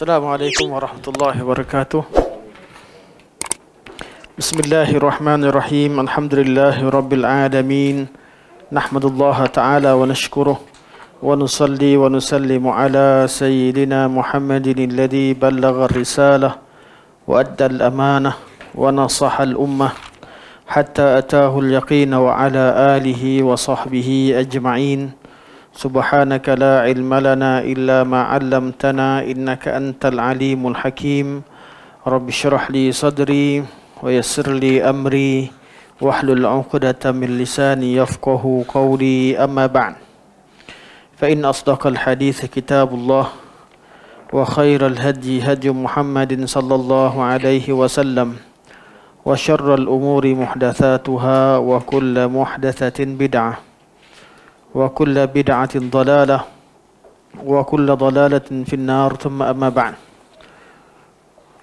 السلام عليكم ورحمة الله وبركاته بسم الله الرحمن الرحيم الحمد لله رب العالمين نحمد الله تعالى ونشكره ونصلي ونسلم على سيدنا محمد الذي بلغ الرسالة وأدى الأمانة ونصح الأمة حتى أتاه اليقين وعلى آله وصحبه أجمعين سبحانك لا علم لنا إلا ما علمتنا إنك أنت العليم الحكيم رب اشرح لي صدري ويسر لي أمري واحلل عقدة من لساني يفقه قولي أما بعد فإن أصدق الحديث كتاب الله وخير الهدي هدي محمد صلى الله عليه وسلم وشر الأمور محدثاتها وكل محدثة بدعة وكل بدعة ضلالة وكل ضلالة في النار ثم أما بعد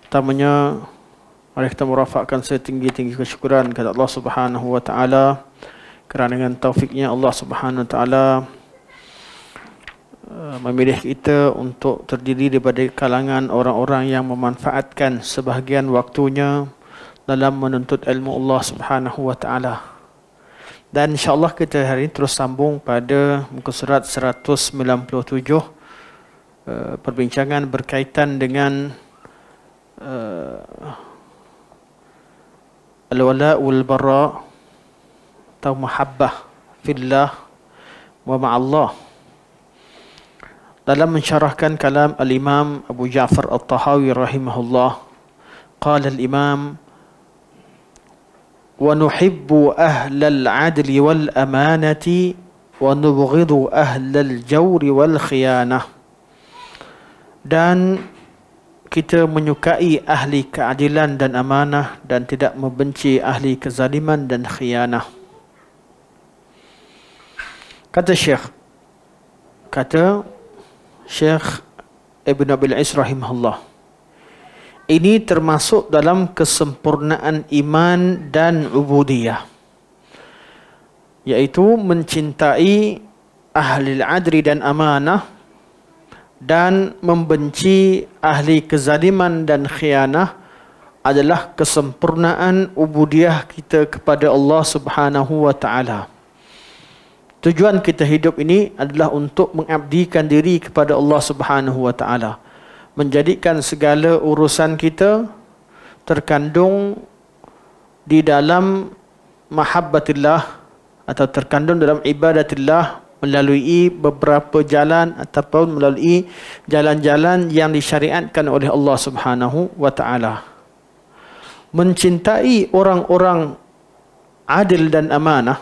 Pertamanya, mari kita merafakkan setinggi-tinggi kesyukuran kepada Allah Subhanahu Wa Taala kerana dengan taufiknya Allah Subhanahu Wa Taala eh, memilih kita untuk terdiri daripada kalangan orang-orang yang memanfaatkan sebahagian waktunya dalam menuntut ilmu Allah Subhanahu Wa Taala. Dan insyaAllah kita hari ini terus sambung pada muka surat 197 uh, eh, perbincangan berkaitan dengan uh, al-wala wal bara atau mahabbah fillah wa ma'allah dalam mensyarahkan kalam al-imam Abu Ja'far al-Tahawi rahimahullah qala al-imam ونحب أهل العدل والأمانة ونبغض أهل الجور والخيانة dan kita menyukai ahli keadilan dan amanah dan tidak membenci ahli kezaliman dan khianah. Kata Syekh, kata Syekh Ibn Abil Is ini termasuk dalam kesempurnaan iman dan ubudiyah yaitu mencintai ahli adri dan amanah dan membenci ahli kezaliman dan khianah adalah kesempurnaan ubudiyah kita kepada Allah Subhanahu wa taala. Tujuan kita hidup ini adalah untuk mengabdikan diri kepada Allah Subhanahu wa taala menjadikan segala urusan kita terkandung di dalam mahabbatillah atau terkandung dalam ibadatillah melalui beberapa jalan ataupun melalui jalan-jalan yang disyariatkan oleh Allah Subhanahu wa taala. Mencintai orang-orang adil dan amanah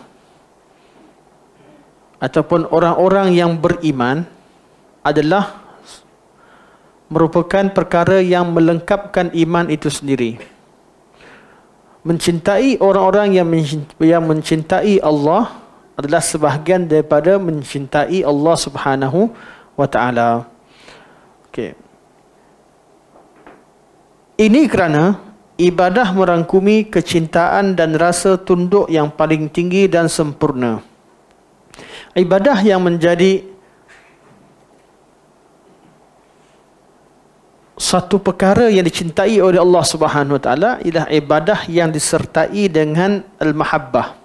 ataupun orang-orang yang beriman adalah merupakan perkara yang melengkapkan iman itu sendiri. Mencintai orang-orang yang mencintai Allah adalah sebahagian daripada mencintai Allah Subhanahu wa taala. Okey. Ini kerana ibadah merangkumi kecintaan dan rasa tunduk yang paling tinggi dan sempurna. Ibadah yang menjadi satu perkara yang dicintai oleh Allah Subhanahu Wa Taala ialah ibadah yang disertai dengan al-mahabbah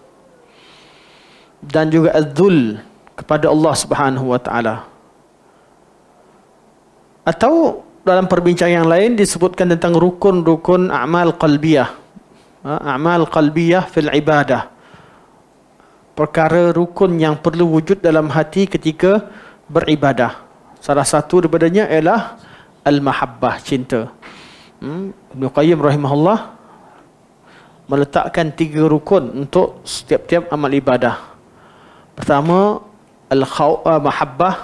dan juga al-dhul kepada Allah Subhanahu Wa Taala. Atau dalam perbincangan yang lain disebutkan tentang rukun-rukun amal qalbiyah. Ha, amal qalbiyah fil ibadah. Perkara rukun yang perlu wujud dalam hati ketika beribadah. Salah satu daripadanya ialah al-mahabbah cinta. Hmm? Ibn Qayyim rahimahullah meletakkan tiga rukun untuk setiap-tiap amal ibadah. Pertama al-khauf uh, mahabbah,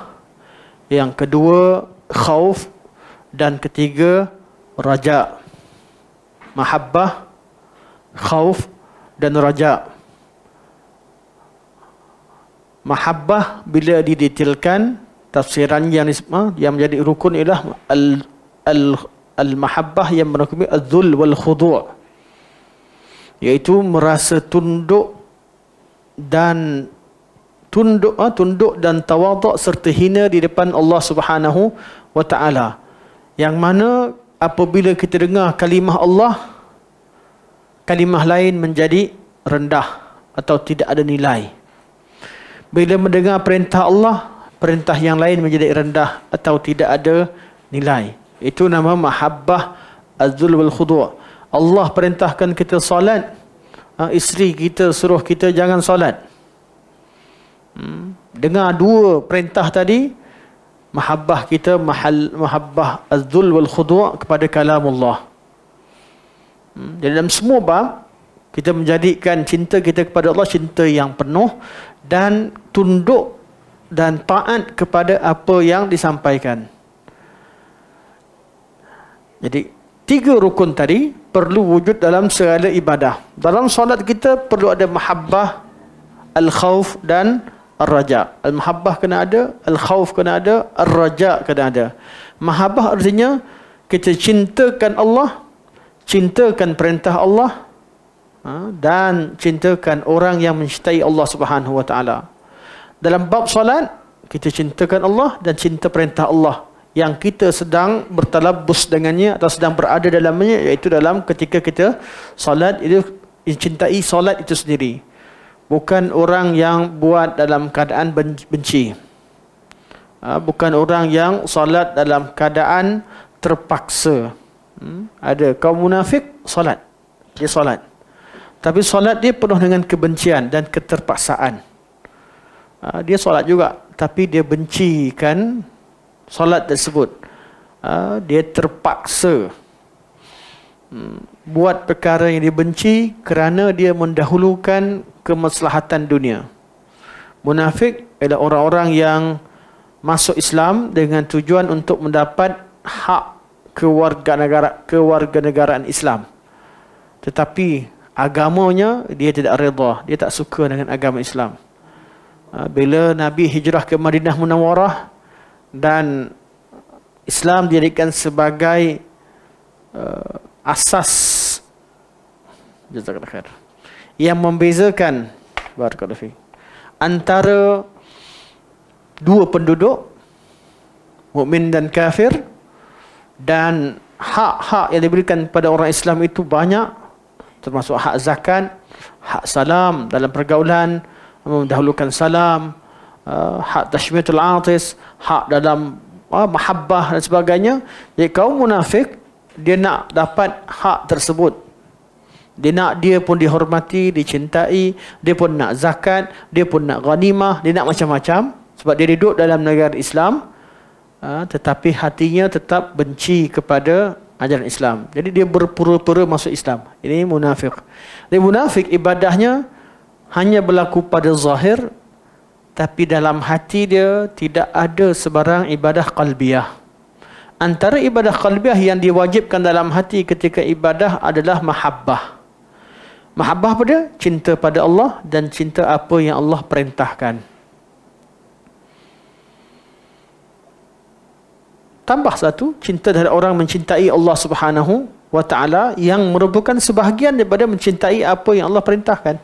yang kedua khawf dan ketiga raja. Mahabbah, khawf dan raja. Mahabbah bila didetilkan tafsiran yang disebut ha? yang menjadi rukun ialah al al al mahabbah yang merangkumi az wal khudu' iaitu merasa tunduk dan tunduk ah tunduk dan tawaduk serta hina di depan Allah Subhanahu wa taala yang mana apabila kita dengar kalimah Allah kalimah lain menjadi rendah atau tidak ada nilai bila mendengar perintah Allah perintah yang lain menjadi rendah atau tidak ada nilai. Itu nama mahabbah azul wal khudu. Allah perintahkan kita solat. Ha, isteri kita suruh kita jangan solat. Hmm. Dengar dua perintah tadi, mahabbah kita mahal mahabbah azul wal khudu kepada kalam Allah. Hmm. Jadi dalam semua bab kita menjadikan cinta kita kepada Allah cinta yang penuh dan tunduk dan taat kepada apa yang disampaikan. Jadi tiga rukun tadi perlu wujud dalam segala ibadah. Dalam solat kita perlu ada mahabbah, al khawf dan ar-raja. Al-mahabbah kena ada, al khawf kena ada, ar-raja kena ada. Mahabbah artinya kita cintakan Allah, cintakan perintah Allah ha, dan cintakan orang yang mencintai Allah Subhanahu wa taala dalam bab solat kita cintakan Allah dan cinta perintah Allah yang kita sedang bertalabbus dengannya atau sedang berada dalamnya iaitu dalam ketika kita solat itu cintai solat itu sendiri bukan orang yang buat dalam keadaan benci ha, bukan orang yang solat dalam keadaan terpaksa hmm, ada kaum munafik solat dia solat tapi solat dia penuh dengan kebencian dan keterpaksaan. Ah, dia solat juga tapi dia bencikan solat tersebut ah, dia terpaksa hmm, buat perkara yang dibenci kerana dia mendahulukan kemaslahatan dunia munafik adalah orang-orang yang masuk Islam dengan tujuan untuk mendapat hak kewarganegara kewarganegaraan Islam tetapi agamanya dia tidak redha dia tak suka dengan agama Islam Ah, bila Nabi hijrah ke Madinah Munawarah dan Islam dijadikan sebagai uh, asas yang membezakan antara dua penduduk mukmin dan kafir dan hak-hak yang diberikan kepada orang Islam itu banyak termasuk hak zakat, hak salam dalam pergaulan, mendahulukan salam, uh, hak tashmiatul atis, hak dalam uh, mahabbah dan sebagainya. Jadi kaum munafik, dia nak dapat hak tersebut. Dia nak dia pun dihormati, dicintai, dia pun nak zakat, dia pun nak ghanimah, dia nak macam-macam. Sebab dia duduk dalam negara Islam, uh, tetapi hatinya tetap benci kepada ajaran Islam. Jadi dia berpura-pura masuk Islam. Ini munafik. Jadi munafik ibadahnya, hanya berlaku pada zahir tapi dalam hati dia tidak ada sebarang ibadah qalbiyah. Antara ibadah qalbiyah yang diwajibkan dalam hati ketika ibadah adalah mahabbah. Mahabbah apa dia? cinta pada Allah dan cinta apa yang Allah perintahkan. Tambah satu, cinta dari orang mencintai Allah Subhanahu wa taala yang merupakan sebahagian daripada mencintai apa yang Allah perintahkan.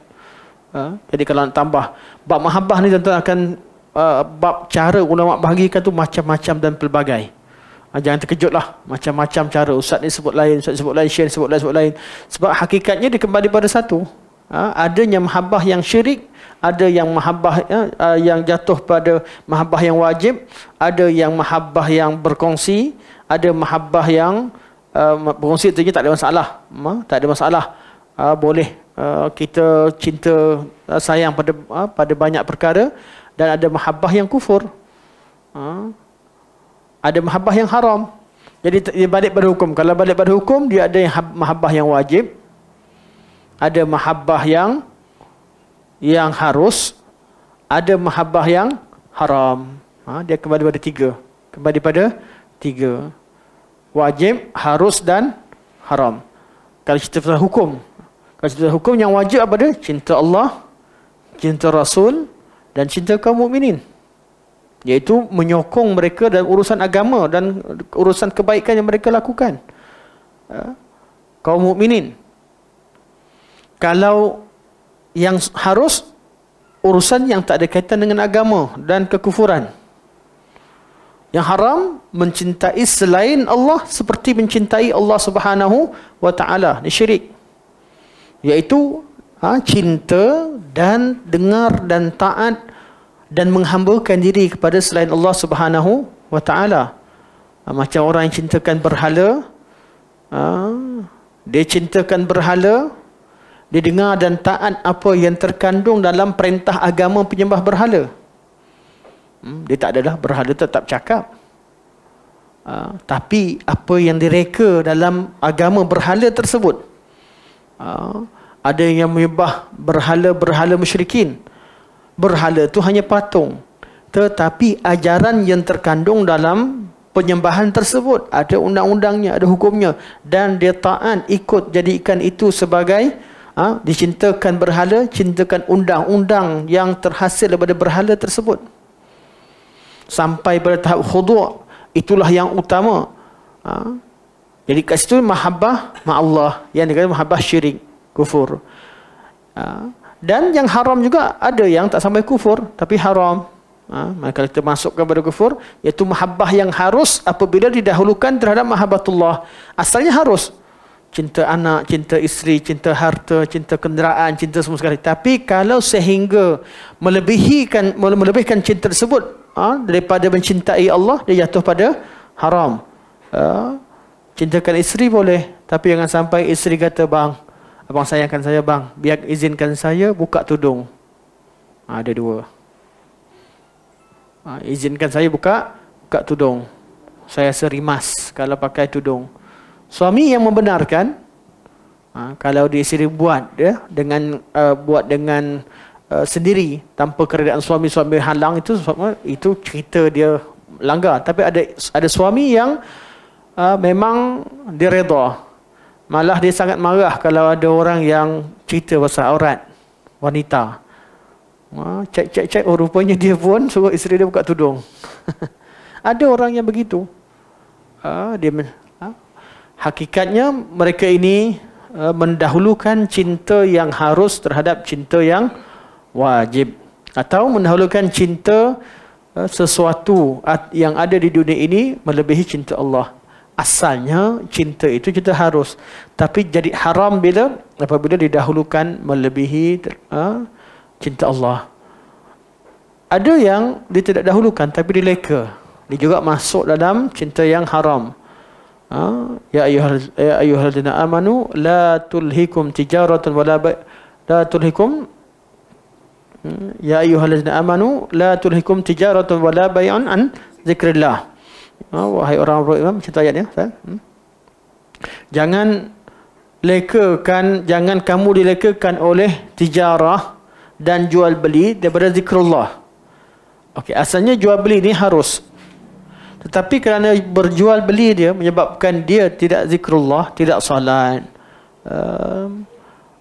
Ha? Jadi kalau nak tambah bab mahabbah ni tentu akan uh, bab cara ulama bahagikan tu macam-macam dan pelbagai. Ha, jangan terkejutlah macam-macam cara ustaz ni sebut lain, ustaz sebut lain, syekh sebut lain, sebut lain. Sebab hakikatnya dia kembali pada satu. Ha, yang mahabbah yang syirik, ada yang mahabbah ya, ha, yang jatuh pada mahabbah yang wajib, ada yang mahabbah yang berkongsi, ada mahabbah yang uh, berkongsi itu tak ada masalah. Ma, tak ada masalah. Uh, boleh Eh, kita cinta eh, sayang pada uh, pada banyak perkara dan ada mahabbah yang kufur. Uh, ada mahabbah yang haram. Jadi dia balik pada hukum. Kalau balik pada hukum dia ada yang mahabbah yang wajib. Ada mahabbah yang yang harus. Ada mahabbah yang haram. Ha, dia kembali pada tiga. Kembali pada tiga. Wajib, harus dan haram. Kalau kita pasal hukum. Kata hukum yang wajib apa dia? Cinta Allah, cinta Rasul dan cinta kaum mukminin. Yaitu menyokong mereka dalam urusan agama dan urusan kebaikan yang mereka lakukan. Ha? Kaum mukminin. Kalau yang harus urusan yang tak ada kaitan dengan agama dan kekufuran. Yang haram mencintai selain Allah seperti mencintai Allah Subhanahu wa taala. ni syirik yaitu ha, cinta dan dengar dan taat dan menghambakan diri kepada selain Allah Subhanahu wa taala. Ha, macam orang yang cintakan berhala, ha, dia cintakan berhala, dia dengar dan taat apa yang terkandung dalam perintah agama penyembah berhala. Hmm, dia tak adalah berhala tetap cakap. Ha, tapi apa yang direka dalam agama berhala tersebut, Ah, ada yang menyembah berhala-berhala musyrikin. Berhala itu hanya patung. Tetapi ajaran yang terkandung dalam penyembahan tersebut ada undang-undangnya, ada hukumnya dan dia taat ikut jadikan itu sebagai ha, dicintakan berhala, cintakan undang-undang yang terhasil daripada berhala tersebut. Sampai pada tahap khudu' itulah yang utama. Ha, jadi kat situ mahabbah Allah yang dikatakan mahabbah syirik kufur. Ha. Dan yang haram juga ada yang tak sampai kufur tapi haram. Ha. Maka kita masukkan pada kufur iaitu mahabbah yang harus apabila didahulukan terhadap mahabbatullah. Asalnya harus cinta anak, cinta isteri, cinta harta, cinta kenderaan, cinta semua sekali. Tapi kalau sehingga melebihikan melebihkan cinta tersebut ha, daripada mencintai Allah dia jatuh pada haram. Ha. Cintakan isteri boleh, tapi jangan sampai isteri kata, bang, abang sayangkan saya, bang. Biar izinkan saya buka tudung. Ha, ada dua. Ha, izinkan saya buka, buka tudung. Saya serimas kalau pakai tudung. Suami yang membenarkan, ha, kalau dia isteri buat, ya, dengan uh, buat dengan uh, sendiri, tanpa keredaan suami-suami halang itu, itu cerita dia langgar. Tapi ada ada suami yang uh, memang dia Malah dia sangat marah kalau ada orang yang cerita pasal aurat wanita. Cek-cek-cek, ah, uh, oh rupanya dia pun suruh isteri dia buka tudung. ada orang yang begitu. Uh, dia uh, Hakikatnya mereka ini uh, mendahulukan cinta yang harus terhadap cinta yang wajib. Atau mendahulukan cinta sesuatu yang ada di dunia ini melebihi cinta Allah asalnya cinta itu kita harus tapi jadi haram bila apabila didahulukan melebihi ha, cinta Allah ada yang dia tidak dahulukan tapi dileka dia juga masuk dalam cinta yang haram ha, ya ayuhal ya ayuhal ayuhalladzina amanu la tulhikum tijaratan wala la tulhikum hmm, ya ayuhal ayuhalladzina amanu la tulhikum tijaratan wala bay'an an zikrillah Oh, wahai orang orang macam tu ayatnya. Hmm? Jangan lekakan, jangan kamu dilekakan oleh tijarah dan jual beli daripada zikrullah. Okay, asalnya jual beli ni harus. Tetapi kerana berjual beli dia menyebabkan dia tidak zikrullah, tidak salat, Um,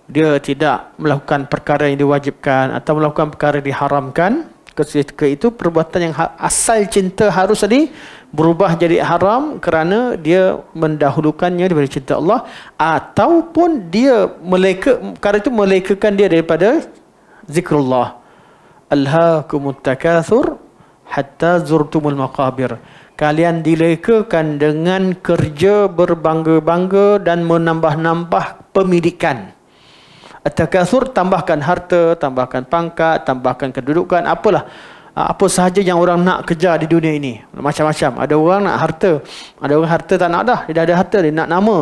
dia tidak melakukan perkara yang diwajibkan atau melakukan perkara yang diharamkan ketika itu perbuatan yang ha- asal cinta harus tadi berubah jadi haram kerana dia mendahulukannya daripada cinta Allah ataupun dia meleka perkara itu melekakan dia daripada zikrullah alhaakumut takatsur hatta zurtumul maqabir kalian dilekakan dengan kerja berbangga-bangga dan menambah-nambah pemilikan. Takathur tambahkan harta, tambahkan pangkat, tambahkan kedudukan, apalah. Ah, apa sahaja yang orang nak kejar di dunia ini. Macam-macam. Ada orang nak harta. Ada orang harta tak nak dah. Dia dah ada harta, dia nak nama.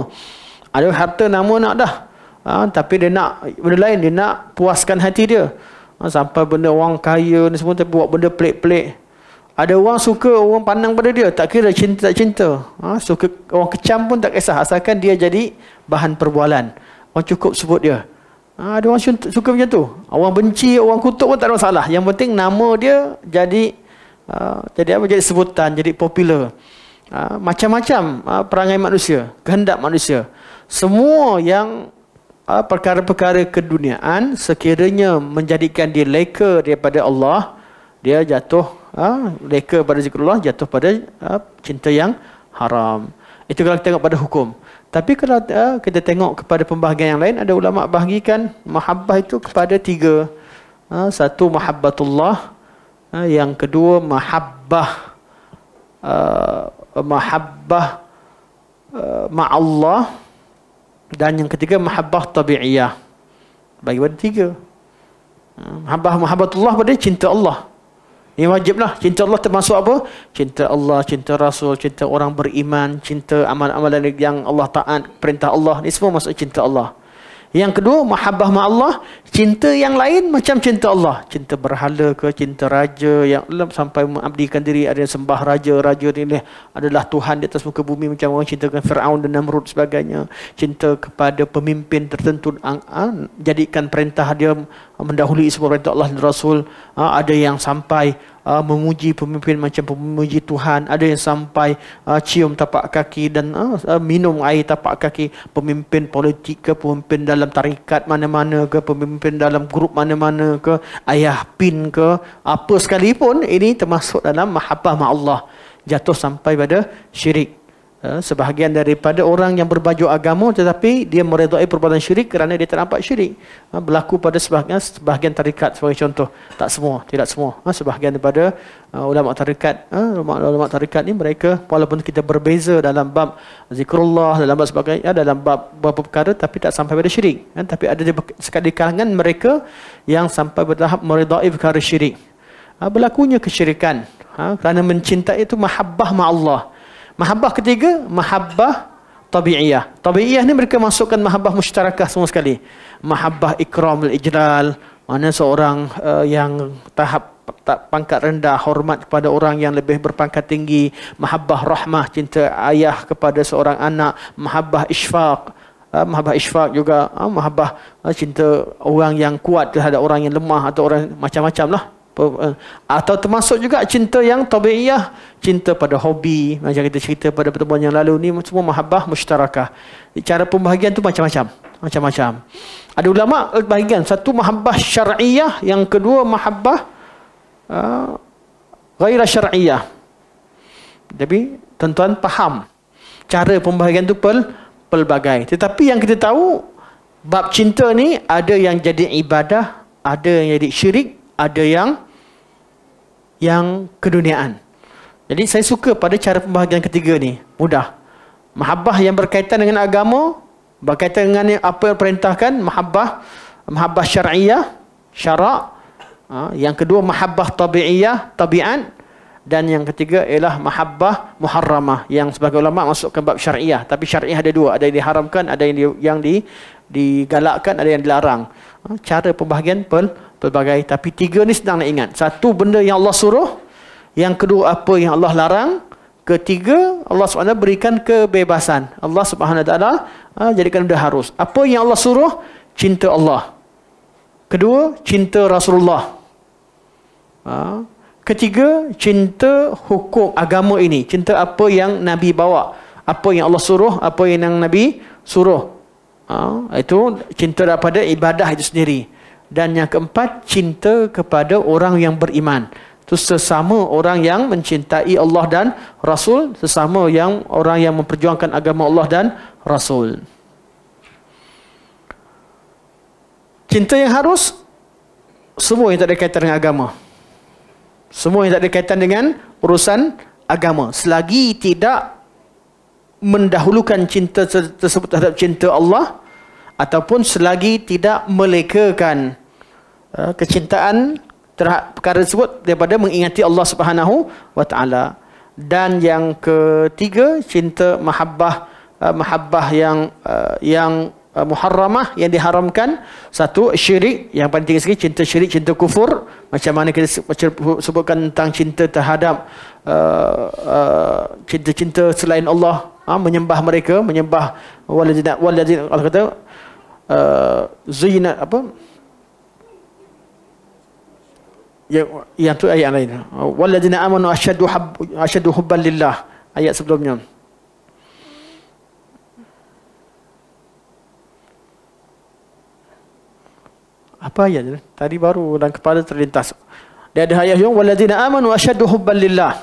Ada orang harta, nama nak dah. Ha, tapi dia nak benda lain. Dia nak puaskan hati dia. Ha, sampai benda orang kaya ni semua, tapi buat benda pelik-pelik. Ada orang suka orang pandang pada dia. Tak kira cinta tak cinta. Ha, suka orang kecam pun tak kisah. Asalkan dia jadi bahan perbualan. Orang cukup sebut dia. Ah, ha, dia orang suka macam tu. Orang benci, orang kutuk pun tak ada masalah. Yang penting nama dia jadi ha, jadi apa? Jadi sebutan, jadi popular. Ha, macam-macam ha, perangai manusia, kehendak manusia. Semua yang perkara ha, perkara-perkara keduniaan sekiranya menjadikan dia leka daripada Allah, dia jatuh ha, leka pada zikrullah, jatuh pada ha, cinta yang haram. Itu kalau kita tengok pada hukum. Tapi kalau uh, kita tengok kepada pembahagian yang lain, ada ulama bahagikan mahabbah itu kepada tiga. Uh, satu mahabbatullah, uh, yang kedua mahabbah uh, mahabbah uh, ma'allah dan yang ketiga mahabbah tabi'iyah. Bagi pada tiga. Uh, mahabbah mahabbatullah pada cinta Allah. Ini wajiblah Cinta Allah termasuk apa? Cinta Allah, cinta Rasul, cinta orang beriman, cinta amal-amalan yang Allah taat, perintah Allah. Ini semua masuk cinta Allah. Yang kedua, mahabbah ma Allah, cinta yang lain macam cinta Allah. Cinta berhala ke, cinta raja yang sampai mengabdikan diri, ada yang sembah raja, raja ini adalah Tuhan di atas muka bumi macam orang cintakan Fir'aun dan Namrud sebagainya. Cinta kepada pemimpin tertentu, jadikan perintah dia mendahului semua perintah Allah dan Rasul ha, ada yang sampai uh, memuji pemimpin macam memuji Tuhan ada yang sampai uh, cium tapak kaki dan uh, minum air tapak kaki pemimpin politik ke pemimpin dalam tarikat mana-mana ke pemimpin dalam grup mana-mana ke ayah pin ke apa sekalipun ini termasuk dalam mahabbah ma Allah jatuh sampai pada syirik Ha, sebahagian daripada orang yang berbaju agama tetapi dia meredai perbuatan syirik kerana dia terdapat syirik ha, berlaku pada sebahagian sebahagian tarikat sebagai contoh tak semua tidak semua ha, sebahagian daripada ulama tarikat ulama tarikat ni mereka walaupun kita berbeza dalam bab zikrullah dalam bab sebagainya ya, dalam bab beberapa perkara tapi tak sampai pada syirik ya, tapi ada di kalangan mereka yang sampai bertahap meredai perkara syirik berlakunya kesyirikan kerana mencintai itu mahabbah ma Allah Mahabbah ketiga, mahabbah tabi'iyah. Tabi'iyah ni mereka masukkan mahabbah musyarakah semua sekali. Mahabbah ikram, al-ijral. mana seorang uh, yang tahap tak pangkat rendah hormat kepada orang yang lebih berpangkat tinggi mahabbah rahmah cinta ayah kepada seorang anak mahabbah isfaq uh, eh, mahabbah isfaq juga uh, mahabbah uh, cinta orang yang kuat terhadap orang yang lemah atau orang macam-macam lah Eh, atau termasuk juga cinta yang tabiiyah cinta pada hobi macam kita cerita pada pertemuan yang lalu ni semua mahabbah musytarakah cara pembahagian tu macam-macam macam-macam ada ulama eh, bahagian satu mahabbah syar'iyah yang kedua mahabbah uh, eh, ghairah syar'iyah Jadi tuan-tuan faham cara pembahagian tu pel pelbagai tetapi yang kita tahu bab cinta ni ada yang jadi ibadah ada yang jadi syirik ada yang yang keduniaan. Jadi saya suka pada cara pembahagian ketiga ni. Mudah. Mahabbah yang berkaitan dengan agama, berkaitan dengan apa yang perintahkan, mahabbah mahabbah syariah, syarak. Ha, yang kedua mahabbah tabi'iyah, tabi'an dan yang ketiga ialah mahabbah muharramah yang sebagai ulama masuk ke bab syariah. tapi syariah ada dua ada yang diharamkan ada yang di, yang digalakkan ada yang dilarang ha, cara pembahagian pel pelbagai tapi tiga ni sedang nak ingat satu benda yang Allah suruh yang kedua apa yang Allah larang ketiga Allah SWT berikan kebebasan Allah SWT ah, jadikan dia harus apa yang Allah suruh cinta Allah kedua cinta Rasulullah ah, ketiga cinta hukum agama ini cinta apa yang Nabi bawa apa yang Allah suruh apa yang Nabi suruh ah, itu cinta daripada ibadah itu sendiri dan yang keempat cinta kepada orang yang beriman itu sesama orang yang mencintai Allah dan Rasul sesama yang orang yang memperjuangkan agama Allah dan Rasul cinta yang harus semua yang tak ada kaitan dengan agama semua yang tak ada kaitan dengan urusan agama selagi tidak mendahulukan cinta tersebut terhadap cinta Allah ataupun selagi tidak melekakan eh, kecintaan terhadap perkara tersebut daripada mengingati Allah Subhanahu wa taala dan yang ketiga cinta mahabbah eh, mahabbah yang eh, yang muharramah yang diharamkan satu syirik yang paling tinggi sekali cinta syirik cinta kufur macam mana kita sebutkan tentang cinta terhadap uh, uh, cinta-cinta selain Allah uh, menyembah mereka menyembah waladina waladina kata Uh, zina apa yang yang tu ayat lain uh, walladzina amanu ashaddu hubb ashaddu hubban lillah ayat sebelumnya apa ayat ni tadi baru dalam kepala terlintas dia ada ayat yang walladzina amanu ashaddu hubban lillah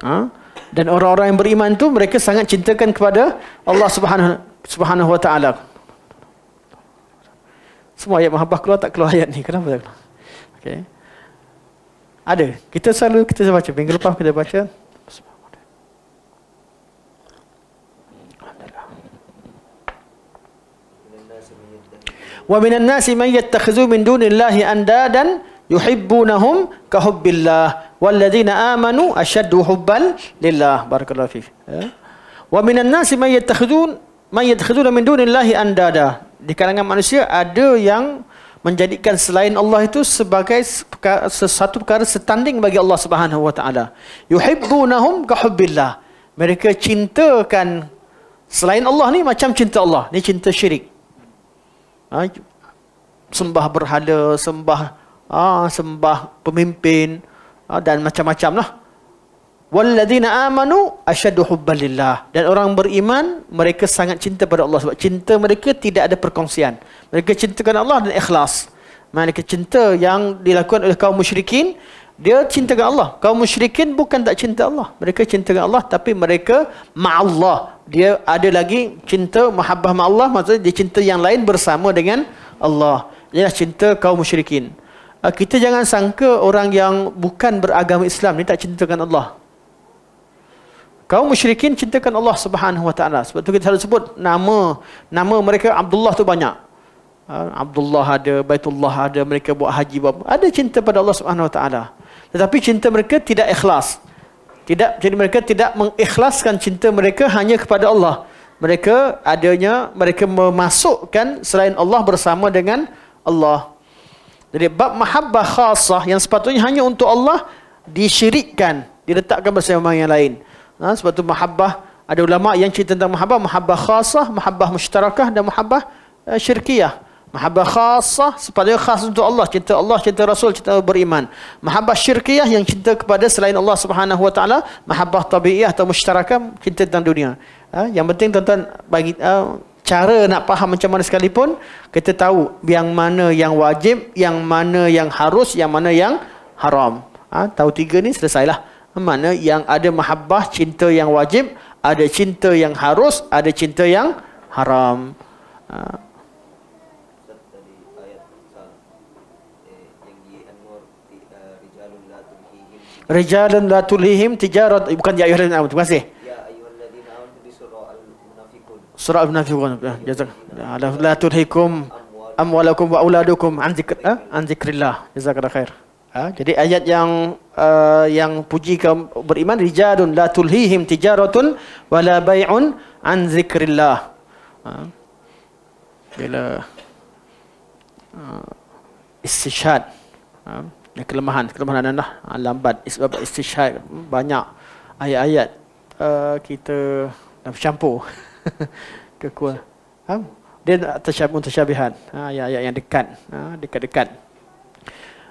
ha? dan orang-orang yang beriman tu mereka sangat cintakan kepada Allah Subhanahu Subhanahu wa taala semua ayat mahabbah keluar tak keluar ayat ni. Kenapa tak keluar? Okay. Ada. Kita selalu kita baca. Minggu lepas kita baca. Wa minan nasi man yattakhidhu min dunillahi andadan yuhibbunahum ka hubbillah walladzina amanu ashaddu hubban lillah barakallahu fiik ya wa minan nasi man yattakhidhun mayadkhuduna min dunillahi andada. Di kalangan manusia ada yang menjadikan selain Allah itu sebagai sesuatu perkara setanding bagi Allah Subhanahu wa taala. Yuhibbunahum ka hubbillah. Mereka cintakan selain Allah ni macam cinta Allah. Ni cinta syirik. Ha, sembah berhala, sembah ha, sembah pemimpin ha, dan macam-macam lah. Walladzina amanu asyaddu hubban Dan orang beriman, mereka sangat cinta pada Allah. Sebab cinta mereka tidak ada perkongsian. Mereka cintakan Allah dan ikhlas. Mereka cinta yang dilakukan oleh kaum musyrikin, dia cintakan Allah. Kaum musyrikin bukan tak cinta Allah. Mereka cintakan Allah tapi mereka ma'allah. Dia ada lagi cinta mahabbah ma'allah. Maksudnya dia cinta yang lain bersama dengan Allah. Inilah cinta kaum musyrikin. Ah, kita jangan sangka orang yang bukan beragama Islam ni tak cintakan Allah kaum musyrikin cintakan Allah Subhanahu Wa Taala. Sebab tu kita selalu sebut nama nama mereka Abdullah tu banyak. Ah, Abdullah ada, Baitullah ada, mereka buat haji bab ada cinta pada Allah Subhanahu Wa Taala. Tetapi cinta mereka tidak ikhlas. Tidak jadi mereka tidak mengikhlaskan cinta mereka hanya kepada Allah. Mereka adanya mereka memasukkan selain Allah bersama dengan Allah. Jadi bab mahabbah khasah yang sepatutnya hanya untuk Allah disyirikkan, diletakkan bersama yang lain. Ha, sebab tu mahabbah, ada ulama' yang cerita tentang mahabbah, mahabbah khasah, mahabbah musyarakah dan mahabbah uh, syirkiyah. Mahabbah khasah, sepatutnya khas untuk Allah. Cinta Allah, cinta Rasul, cinta beriman. Mahabbah syirkiyah yang cinta kepada selain Allah subhanahu wa ta'ala. Mahabbah tabi'iyah atau musyarakah, cinta tentang dunia. Ha, yang penting tuan-tuan, bagi, uh, cara nak faham macam mana sekalipun, kita tahu yang mana yang wajib, yang mana yang harus, yang mana yang haram. Ha, tahu tiga ni selesailah mana yang ada mahabbah cinta yang wajib ada cinta yang harus ada cinta yang haram ha. Eh, eh, rijalun la tulihim tijarat bukan ya ayyuhallazina amanu terima kasih ya surah al-munafiqun jazak ya, ya, la tulihikum amwalakum wa auladukum an zikr ha, an zikrillah jazakallahu khair Ha, jadi ayat yang uh, yang puji kaum beriman rijalun la tulhihim tijaratun wala bai'un an zikrillah. Ha. Bila uh, istishad ha, kelemahan kelemahan adalah ha, lambat sebab istishad banyak ayat-ayat uh, kita dah bercampur kekuatan. Ha? Dia tersyabun tersyabihan. Ha, ayat-ayat yang dekat. Ha, dekat-dekat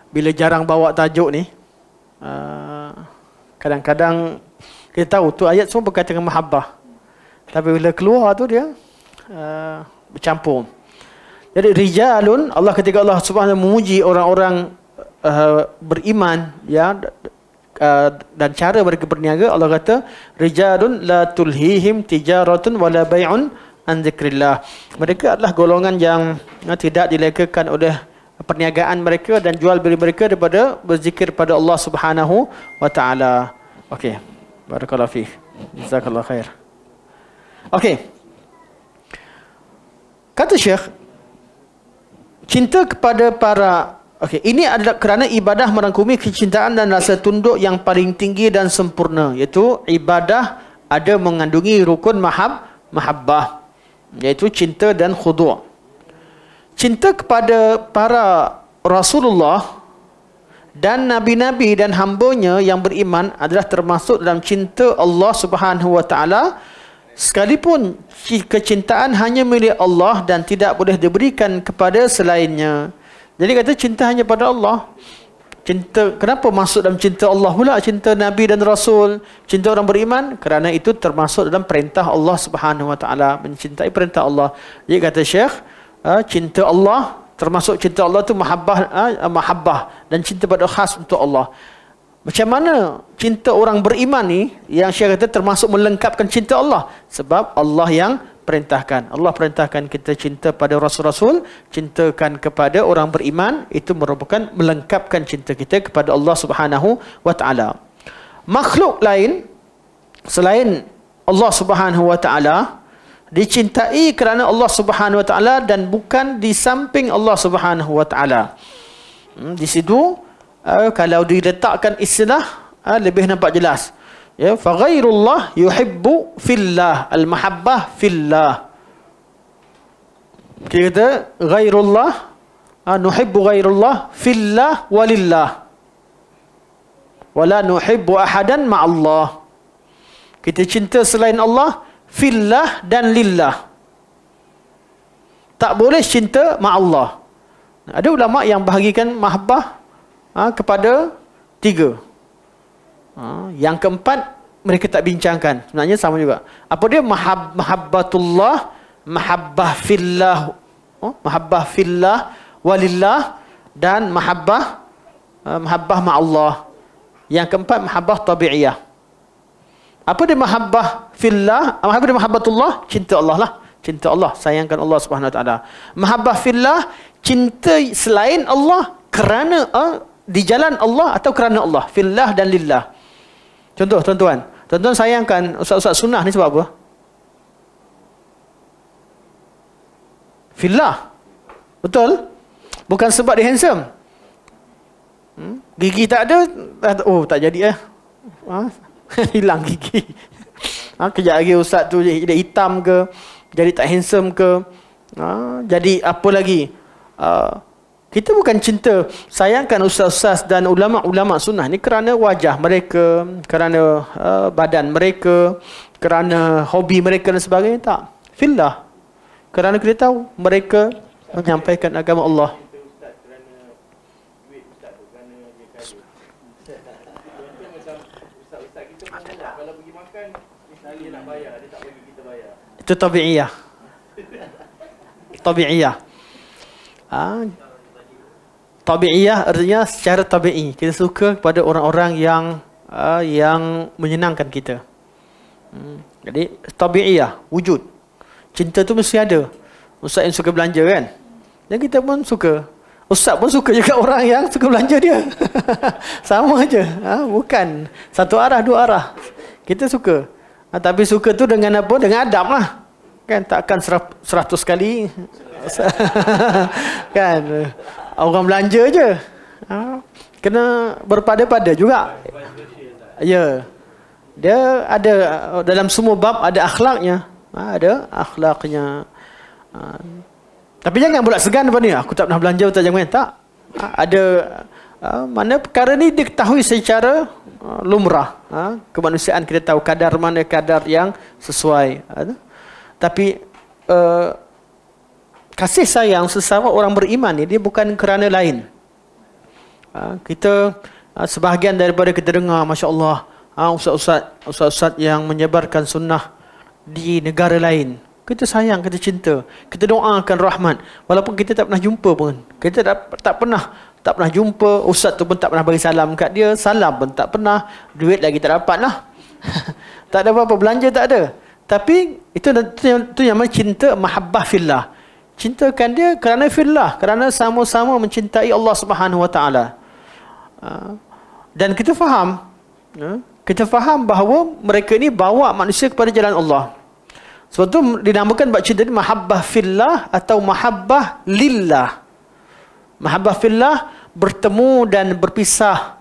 bila jarang bawa tajuk ni ah, kadang-kadang kita tahu tu ayat semua berkaitan dengan mahabbah tapi bila keluar tu dia ah, bercampur jadi rijalun Allah ketika Allah Subhanahu memuji orang-orang uh, beriman ya uh, dan cara mereka berniaga Allah kata rijalun la tulhihim tijaratun wala bai'un an zikrillah mereka adalah golongan yang uh, tidak dilekakan oleh perniagaan mereka dan jual beli mereka daripada berzikir pada Allah Subhanahu wa taala. Okey. Barakallahu fiik. Jazakallahu khair. Okey. Kata Syekh cinta kepada para Okey, ini adalah kerana ibadah merangkumi kecintaan dan rasa tunduk yang paling tinggi dan sempurna, iaitu ibadah ada mengandungi rukun mahab mahabbah, iaitu cinta dan khudu' cinta kepada para Rasulullah dan nabi-nabi dan hambanya yang beriman adalah termasuk dalam cinta Allah Subhanahu Wa Taala sekalipun kecintaan hanya milik Allah dan tidak boleh diberikan kepada selainnya. Jadi kata cinta hanya pada Allah. Cinta kenapa masuk dalam cinta Allah pula cinta nabi dan rasul, cinta orang beriman kerana itu termasuk dalam perintah Allah Subhanahu Wa Taala mencintai perintah Allah. Jadi kata Syekh, Ha, cinta Allah termasuk cinta Allah tu mahabbah ha, mahabbah dan cinta pada khas untuk Allah macam mana cinta orang beriman ni yang saya kata termasuk melengkapkan cinta Allah sebab Allah yang perintahkan Allah perintahkan kita cinta pada rasul-rasul cintakan kepada orang beriman itu merupakan melengkapkan cinta kita kepada Allah Subhanahu wa taala makhluk lain selain Allah Subhanahu wa taala dicintai kerana Allah Subhanahu Wa Taala dan bukan di samping Allah Subhanahu Wa Taala. Hmm, di situ uh, kalau diletakkan istilah uh, lebih nampak jelas. Ya, faghairullah yuhibbu fillah al-mahabbah fillah. Kita kata ghairullah uh, nuhibbu ghairullah fillah walillah. Wala nuhibbu ahadan ma'allah. Kita cinta selain Allah, fillah dan lillah. Tak boleh cinta ma'allah. Ada ulama' yang bahagikan mahabbah ha, kepada tiga. Ha, yang keempat, mereka tak bincangkan. Sebenarnya sama juga. Apa dia? Mahab mahabbatullah, mahabbah fillah, oh, mahabbah fillah walillah dan mahabbah uh, mahabbah ma'allah. Yang keempat, mahabbah tabi'iyah. Apa dia mahabbah fillah? Apa dia mahabbatullah? Cinta Allah lah. Cinta Allah, sayangkan Allah Subhanahu taala. Mahabbah fillah cinta selain Allah kerana uh, di jalan Allah atau kerana Allah, fillah dan lillah. Contoh tuan-tuan, tuan-tuan sayangkan ustaz-ustaz sunnah ni sebab apa? Fillah. Betul? Bukan sebab dia handsome. Hmm? Gigi tak ada, oh tak jadi eh. Ha? hilang gigi. Ha, kejap lagi ustaz tu jadi hitam ke, jadi tak handsome ke. Ha, jadi apa lagi? Ha, kita bukan cinta sayangkan ustaz-ustaz dan ulama-ulama sunnah ni kerana wajah mereka, kerana uh, badan mereka, kerana hobi mereka dan sebagainya tak. Fillah. Kerana kita tahu mereka menyampaikan agama Allah. Itu tabi'iyah. Tabi'iyah. Ha? Tabi'iyah artinya secara tabi'i. Kita suka kepada orang-orang yang uh, yang menyenangkan kita. Hmm. Jadi tabi'iyah, wujud. Cinta tu mesti ada. Ustaz yang suka belanja kan? Dan kita pun suka. Ustaz pun suka juga orang yang suka belanja dia. Sama aja. Ha? Bukan. Satu arah, dua arah. Kita suka. Ha, tapi suka tu dengan apa? Dengan adab lah. Kan takkan serap, seratus kali. kan? Orang belanja je. Ha, kena berpada-pada juga. Ya. Dia ada dalam semua bab ada akhlaknya. Ha, ada akhlaknya. Ha. Tapi jangan pula segan apa ni. Aku tak pernah belanja tak jangan. Tak. Ha, ada ha, mana perkara ni diketahui secara Ah, lumrah. Ha? Kemanusiaan kita tahu kadar mana kadar yang sesuai. Ha? Tapi uh, kasih sayang sesama orang beriman ini bukan kerana lain. Ha? Kita ha, sebahagian daripada kita dengar, masya Allah, ha, ustaz-ustaz, ustaz-ustaz yang menyebarkan sunnah di negara lain. Kita sayang, kita cinta. Kita doakan rahmat. Walaupun kita tak pernah jumpa pun. Kita tak, tak pernah tak pernah jumpa ustaz tu pun tak pernah bagi salam kat dia salam pun tak pernah duit lagi tak dapat lah tak ada apa-apa belanja tak ada tapi itu tu yang, tu yang cinta mahabbah fillah cintakan dia kerana fillah kerana sama-sama mencintai Allah Subhanahu Wa Taala ah, dan kita faham ya, kita faham bahawa mereka ni bawa manusia kepada jalan Allah sebab tu dinamakan bab cinta ni mahabbah fillah atau mahabbah lillah mahabbah fillah bertemu dan berpisah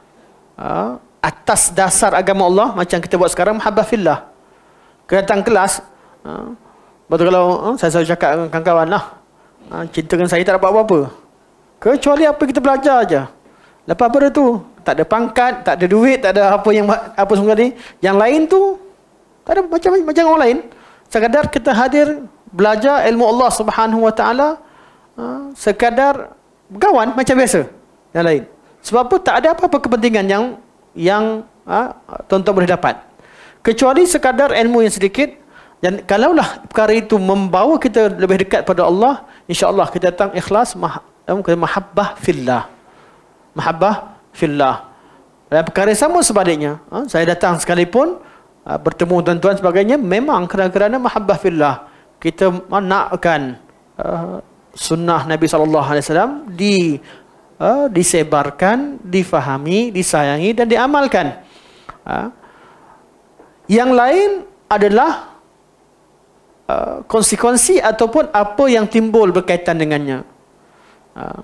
ha, atas dasar agama Allah macam kita buat sekarang mahabbah fillah datang kelas betul ha, kalau ha, saya saya cakap dengan kawan-kawan lah cinta dengan saya tak dapat apa-apa kecuali apa kita belajar aja. lepas pada tu tak ada pangkat tak ada duit tak ada apa yang apa semua ni yang lain tu tak ada macam macam orang lain sekadar kita hadir belajar ilmu Allah Subhanahu Wa Taala sekadar Kawan macam biasa yang lain. Sebab apa? Tak ada apa-apa kepentingan yang yang ha, tuan-tuan ha, boleh dapat. Kecuali sekadar ilmu yang sedikit. Dan kalaulah perkara itu membawa kita lebih dekat pada Allah. Insya Allah kita datang ikhlas. Mahabbah fillah. Mahabbah fillah. Dan perkara sama sebaliknya. Ha, saya datang sekalipun. Ha, bertemu tuan-tuan sebagainya. Memang kerana-kerana mahabbah fillah. Kita nakkan. Ha, sunnah Nabi sallallahu alaihi wasallam di uh, disebarkan, difahami, disayangi dan diamalkan. Uh, yang lain adalah uh, konsekuensi ataupun apa yang timbul berkaitan dengannya. Uh,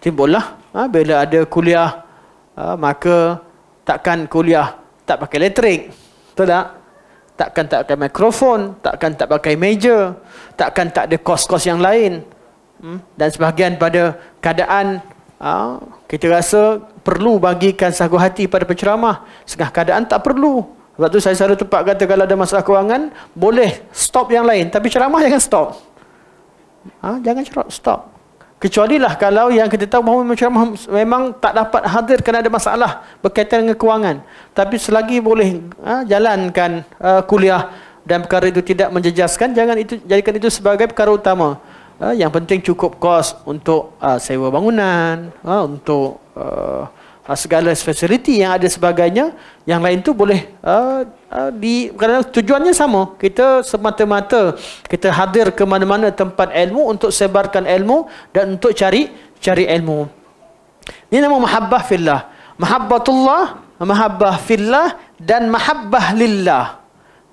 timbullah uh, bila ada kuliah uh, maka takkan kuliah tak pakai elektrik. tidak? Takkan tak pakai mikrofon, takkan tak pakai meja, takkan tak ada kos-kos yang lain dan sebahagian pada keadaan ah, kita rasa perlu bagikan sagu hati pada penceramah setengah keadaan tak perlu sebab tu saya selalu tempat kata kalau ada masalah kewangan boleh stop yang lain tapi ceramah jangan stop ha? jangan ceramah stop kecuali lah kalau yang kita tahu bahawa ceramah memang tak dapat hadir kerana ada masalah berkaitan dengan kewangan tapi selagi boleh ha, jalankan uh, kuliah dan perkara itu tidak menjejaskan jangan itu jadikan itu sebagai perkara utama Uh, yang penting cukup kos untuk uh, sewa bangunan, uh, untuk uh, segala facility yang ada sebagainya. Yang lain tu boleh uh, uh, di kerana tujuannya sama. Kita semata-mata kita hadir ke mana-mana tempat ilmu untuk sebarkan ilmu dan untuk cari cari ilmu. Ini nama mahabbah fillah. Mahabbatullah, mahabbah fillah dan mahabbah lillah.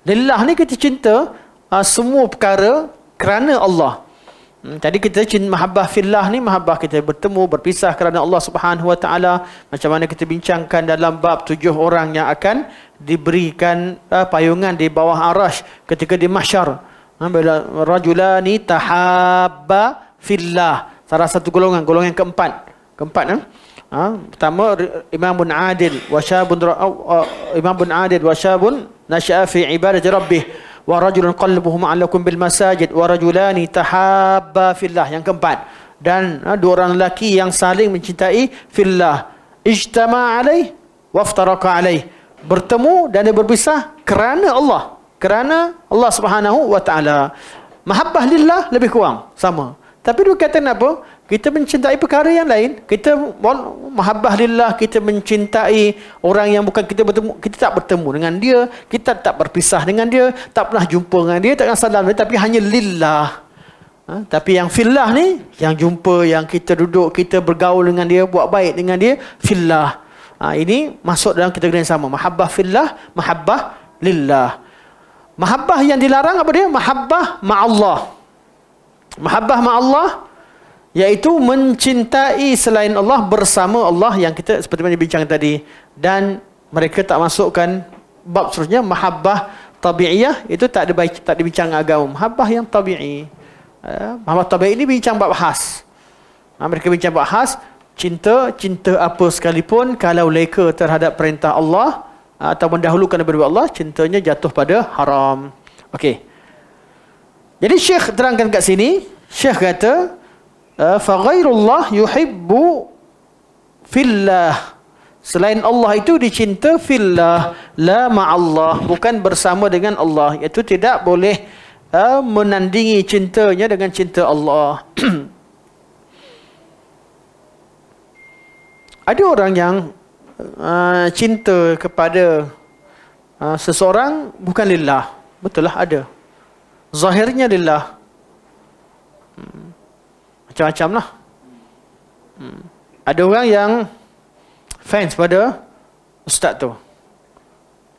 Lillah ni kita cinta uh, semua perkara kerana Allah. Hmm, tadi kita cinta mahabbah fillah ni mahabbah kita bertemu berpisah kerana Allah Subhanahu Wa Taala macam mana kita bincangkan dalam bab tujuh orang yang akan diberikan uh, payungan di bawah arasy ketika di mahsyar. Ambil ha, hmm, rajulani tahabba fillah. Salah satu golongan, golongan keempat. Keempat eh? ha? pertama Imam bun Adil wa Imam bun Adil wa Syabun nasya fi ibadati rabbih. ورجل قلبه معلق بالمساجد ورجلان تحابا في الله yang keempat dan ha, dua orang lelaki yang saling mencintai fillah ijtama alai waftaraka alai bertemu dan berpisah kerana Allah kerana Allah Subhanahu wa taala mahabbah lillah lebih kurang sama tapi dia kata apa? Kita mencintai perkara yang lain. Kita mahabbah lillah, kita mencintai orang yang bukan kita bertemu. Kita tak bertemu dengan dia, kita tak berpisah dengan dia, tak pernah jumpa dengan dia, tak pernah salam dia, tapi hanya lillah. Ha? Tapi yang fillah ni, yang jumpa, yang kita duduk, kita bergaul dengan dia, buat baik dengan dia, fillah. Ha, ini masuk dalam kita yang sama. Mahabbah fillah, mahabbah lillah. Mahabbah yang dilarang apa dia? Mahabbah ma'allah. Allah. Mahabbah ma Allah iaitu mencintai selain Allah bersama Allah yang kita seperti mana bincang tadi dan mereka tak masukkan bab seterusnya mahabbah tabiiyah itu tak ada baik tak dibincang agama mahabbah yang tabii eh, mahabbah tabii ini bincang bab khas ha, mereka bincang bab khas cinta cinta apa sekalipun kalau leka terhadap perintah Allah atau mendahulukan daripada Allah cintanya jatuh pada haram okey jadi Syekh terangkan kat sini, Syekh kata, ah, "Fa ghairullah yuhibbu fillah." Selain Allah itu dicinta fillah, la Allah bukan bersama dengan Allah. Itu tidak boleh uh, menandingi cintanya dengan cinta Allah. Ada orang yang uh, cinta kepada uh, seseorang bukan lillah. Betullah ada zahirnya lillah. Hmm. Macam-macam lah. Hmm. Ada orang yang fans pada ustaz tu.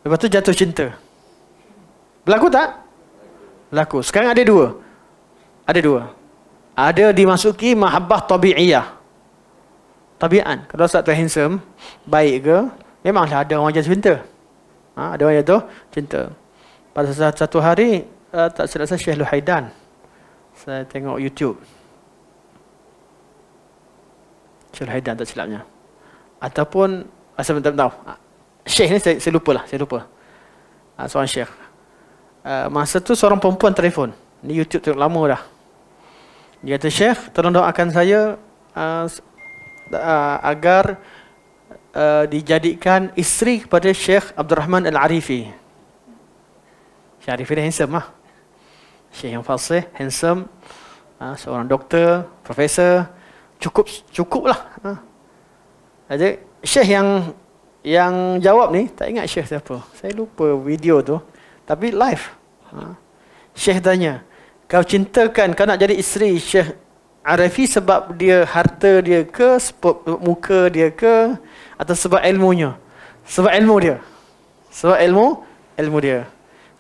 Lepas tu jatuh cinta. Berlaku tak? Berlaku. Sekarang ada dua. Ada dua. Ada dimasuki mahabbah tabi'iyah. Tabi'an. Kalau ustaz tu handsome, baik ke, memanglah ada orang jatuh cinta. Ha, ada orang jatuh cinta. Pada satu hari, uh, tak silap saya Syekh Luhaidan. Saya tengok YouTube. Syekh Luhaidan tak silapnya. Ataupun asal ah, tak tahu. Ah, Syekh ni saya, saya lah, saya lupa. Uh, seorang Syekh. Uh, masa tu seorang perempuan telefon. Ni YouTube tu lama dah. Dia kata, Syekh, tolong doakan saya uh, uh, agar uh, dijadikan isteri kepada Syekh Abdul Rahman Al-Arifi. Syekh Arifi dia handsome lah. Syekh yang falsih, handsome, ha, seorang doktor, profesor, cukup cukuplah. Ha. Ada Syekh yang yang jawab ni, tak ingat Syekh siapa. Saya lupa video tu. Tapi live. Ha. Ah. Syekh tanya, kau cintakan kau nak jadi isteri Syekh Arafi sebab dia harta dia ke, sebab muka dia ke, atau sebab ilmunya? Sebab ilmu dia. Sebab ilmu, ilmu dia.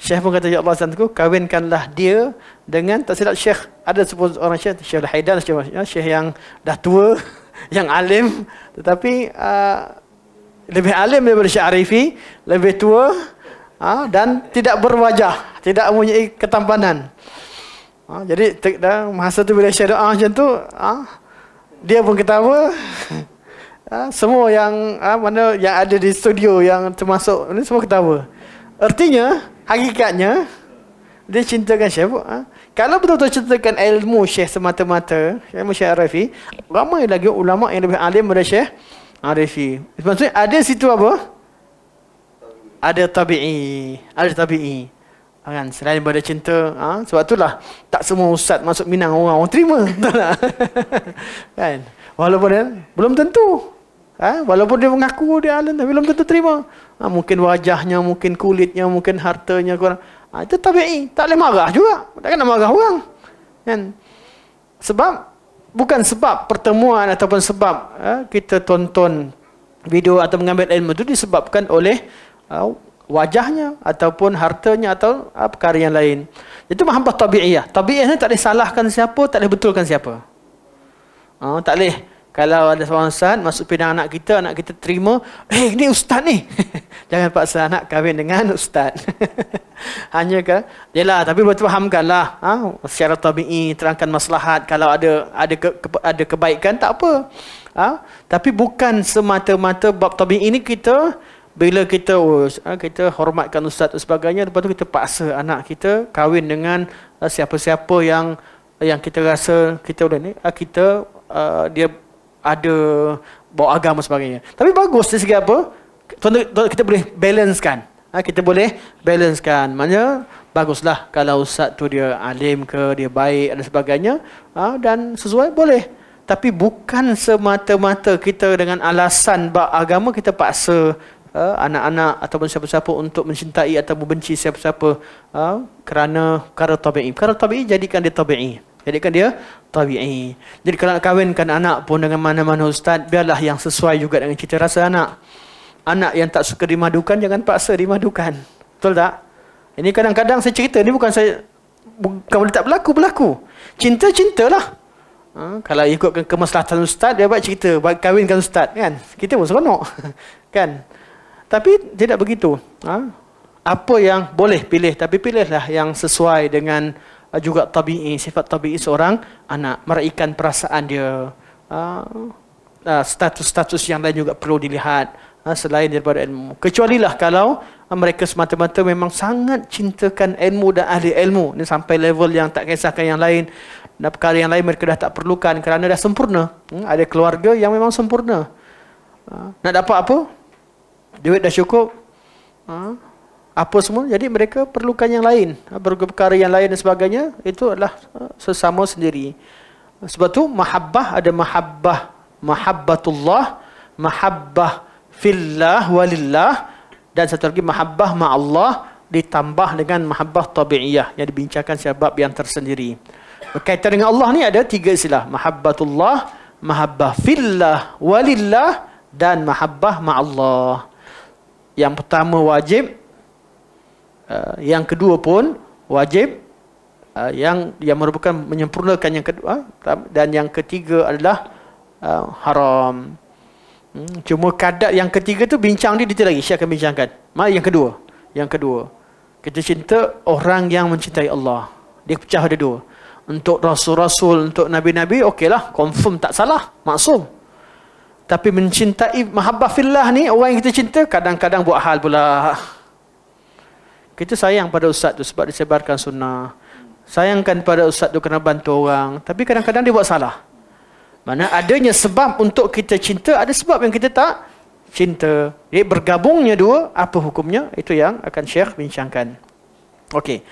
Syekh pun kata, Ya Allah SWT, kahwinkanlah dia dengan, tak silap Syekh, ada sepuluh orang Syekh, Syekh Al-Haidan, Syekh, yang dah tua, yang alim, tetapi uh, lebih alim daripada Syekh Arifi, lebih tua uh, dan tidak berwajah, tidak mempunyai ketampanan. Uh, jadi dah, masa tu bila Syekh doa macam tu, uh, dia pun ketawa. Uh, semua yang uh, mana yang ada di studio yang termasuk ini semua ketawa. Artinya, hakikatnya dia cintakan Syekh ha? kalau betul-betul cintakan ilmu Syekh semata-mata ilmu Syekh Arafi ramai lagi ulama yang lebih alim daripada Syekh Arafi maksudnya ada situ apa ada tabi'i ada tabi'i kan selain pada cinta ha? sebab itulah tak semua ustaz masuk Minang orang, orang terima kan walaupun ya? belum tentu Eh, walaupun dia mengaku dia alim, tapi belum tentu terima. Ha, mungkin wajahnya, mungkin kulitnya, mungkin hartanya kurang. Ha, itu tabi'i. Tak boleh marah juga. Takkan nak marah orang. Kan? Sebab, bukan sebab pertemuan ataupun sebab eh, kita tonton video atau mengambil ilmu itu disebabkan oleh uh, wajahnya ataupun hartanya atau uh, perkara yang lain. Itu mahabbah tabi'iyah. Tabi'iyah ni tak boleh salahkan siapa, tak boleh betulkan siapa. Uh, tak boleh kalau ada seorang ustaz masuk pinang anak kita, anak kita terima, eh hey, ini ustaz ni. Jangan paksa anak kahwin dengan ustaz. Hanya ke? Yalah, tapi betul fahamkanlah. Ha? Secara tabi'i, terangkan maslahat. Kalau ada ada ke, ke, ada kebaikan, tak apa. Ha? Tapi bukan semata-mata bab tabi'i ini kita bila kita oh, ha, kita hormatkan ustaz dan sebagainya lepas tu kita paksa anak kita kahwin dengan ha, siapa-siapa yang yang kita rasa kita boleh ni ha, kita dia ada bawa agama sebagainya. Tapi bagus dari segi apa? kita boleh balance kan. kita boleh balancekan. kan. baguslah kalau ustaz tu dia alim ke, dia baik dan sebagainya. Ha, dan sesuai boleh. Tapi bukan semata-mata kita dengan alasan bawa agama kita paksa ha, anak-anak ataupun siapa-siapa untuk mencintai atau membenci siapa-siapa kerana perkara tabi'i. Perkara tabi'i jadikan dia tabi'i. Jadi kan dia tabi'i. Jadi kalau nak kahwinkan anak pun dengan mana-mana ustaz, biarlah yang sesuai juga dengan cita rasa anak. Anak yang tak suka dimadukan, jangan paksa dimadukan. Betul tak? Ini kadang-kadang saya cerita, ini bukan saya, bukan boleh tak berlaku, berlaku. Cinta-cintalah. Ha, kalau ikutkan kemaslahatan ustaz, dia buat cerita, buat kahwinkan ustaz. Kan? Kita pun seronok. kan? Tapi tidak begitu. Ha? Apa yang boleh pilih, tapi pilihlah yang sesuai dengan Ah, juga tabii sifat tabii seorang anak meraikan perasaan dia ah, ah, status-status yang lain juga perlu dilihat selain daripada ilmu kecuali lah kalau mereka semata-mata memang sangat cintakan ilmu dan ahli ilmu ni sampai level yang tak kisahkan yang lain dan perkara yang lain mereka dah tak perlukan kerana dah sempurna hmm, ada keluarga yang memang sempurna nak dapat apa duit dah cukup apa semua jadi mereka perlukan yang lain berbagai perkara yang lain dan sebagainya itu adalah eh, sesama sendiri sebab tu mahabbah ada mahabbah mahabbatullah mahabbah fillah walillah dan satu lagi mahabbah ma allah ditambah dengan mahabbah tabi'iyah yang dibincangkan sebab yang tersendiri berkaitan dengan Allah ni ada tiga istilah mahabbatullah mahabbah fillah walillah dan mahabbah ma allah yang pertama wajib uh, yang kedua pun wajib uh, yang yang merupakan menyempurnakan yang kedua uh, dan yang ketiga adalah uh, haram hmm. cuma kadat yang ketiga tu bincang dia detail lagi saya akan bincangkan mari yang kedua yang kedua kita cinta orang yang mencintai Allah dia pecah ada dua untuk rasul-rasul untuk nabi-nabi okeylah confirm tak salah maksum tapi mencintai mahabbah fillah ni orang yang kita cinta kadang-kadang buat hal pula kita sayang pada ustaz tu sebab dia sebarkan sunnah. Sayangkan pada ustaz tu kena bantu orang. Tapi kadang-kadang dia buat salah. Mana adanya sebab untuk kita cinta, ada sebab yang kita tak cinta. Jadi bergabungnya dua, apa hukumnya? Itu yang akan Syekh bincangkan. Okey.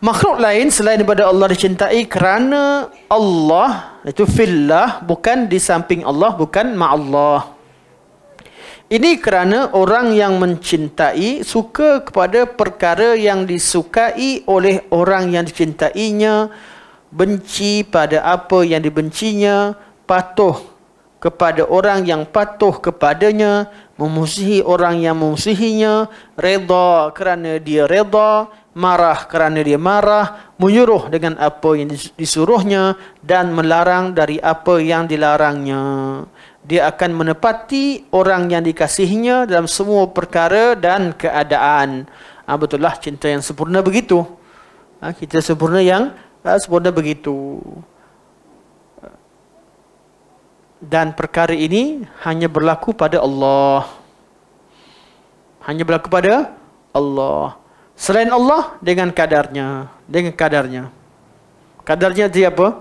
Makhluk lain selain daripada Allah dicintai kerana Allah, itu fillah, bukan di samping Allah, bukan ma'allah. Ini kerana orang yang mencintai suka kepada perkara yang disukai oleh orang yang dicintainya, benci pada apa yang dibencinya, patuh kepada orang yang patuh kepadanya, memusuhi orang yang memusuhinya, reda kerana dia reda, marah kerana dia marah, menyuruh dengan apa yang disuruhnya dan melarang dari apa yang dilarangnya dia akan menepati orang yang dikasihinya dalam semua perkara dan keadaan. Ha, betul lah cinta yang sempurna begitu. Ha, kita sempurna yang ha, sempurna begitu. Dan perkara ini hanya berlaku pada Allah. Hanya berlaku pada Allah. Selain Allah dengan kadarnya. Dengan kadarnya. Kadarnya dia apa?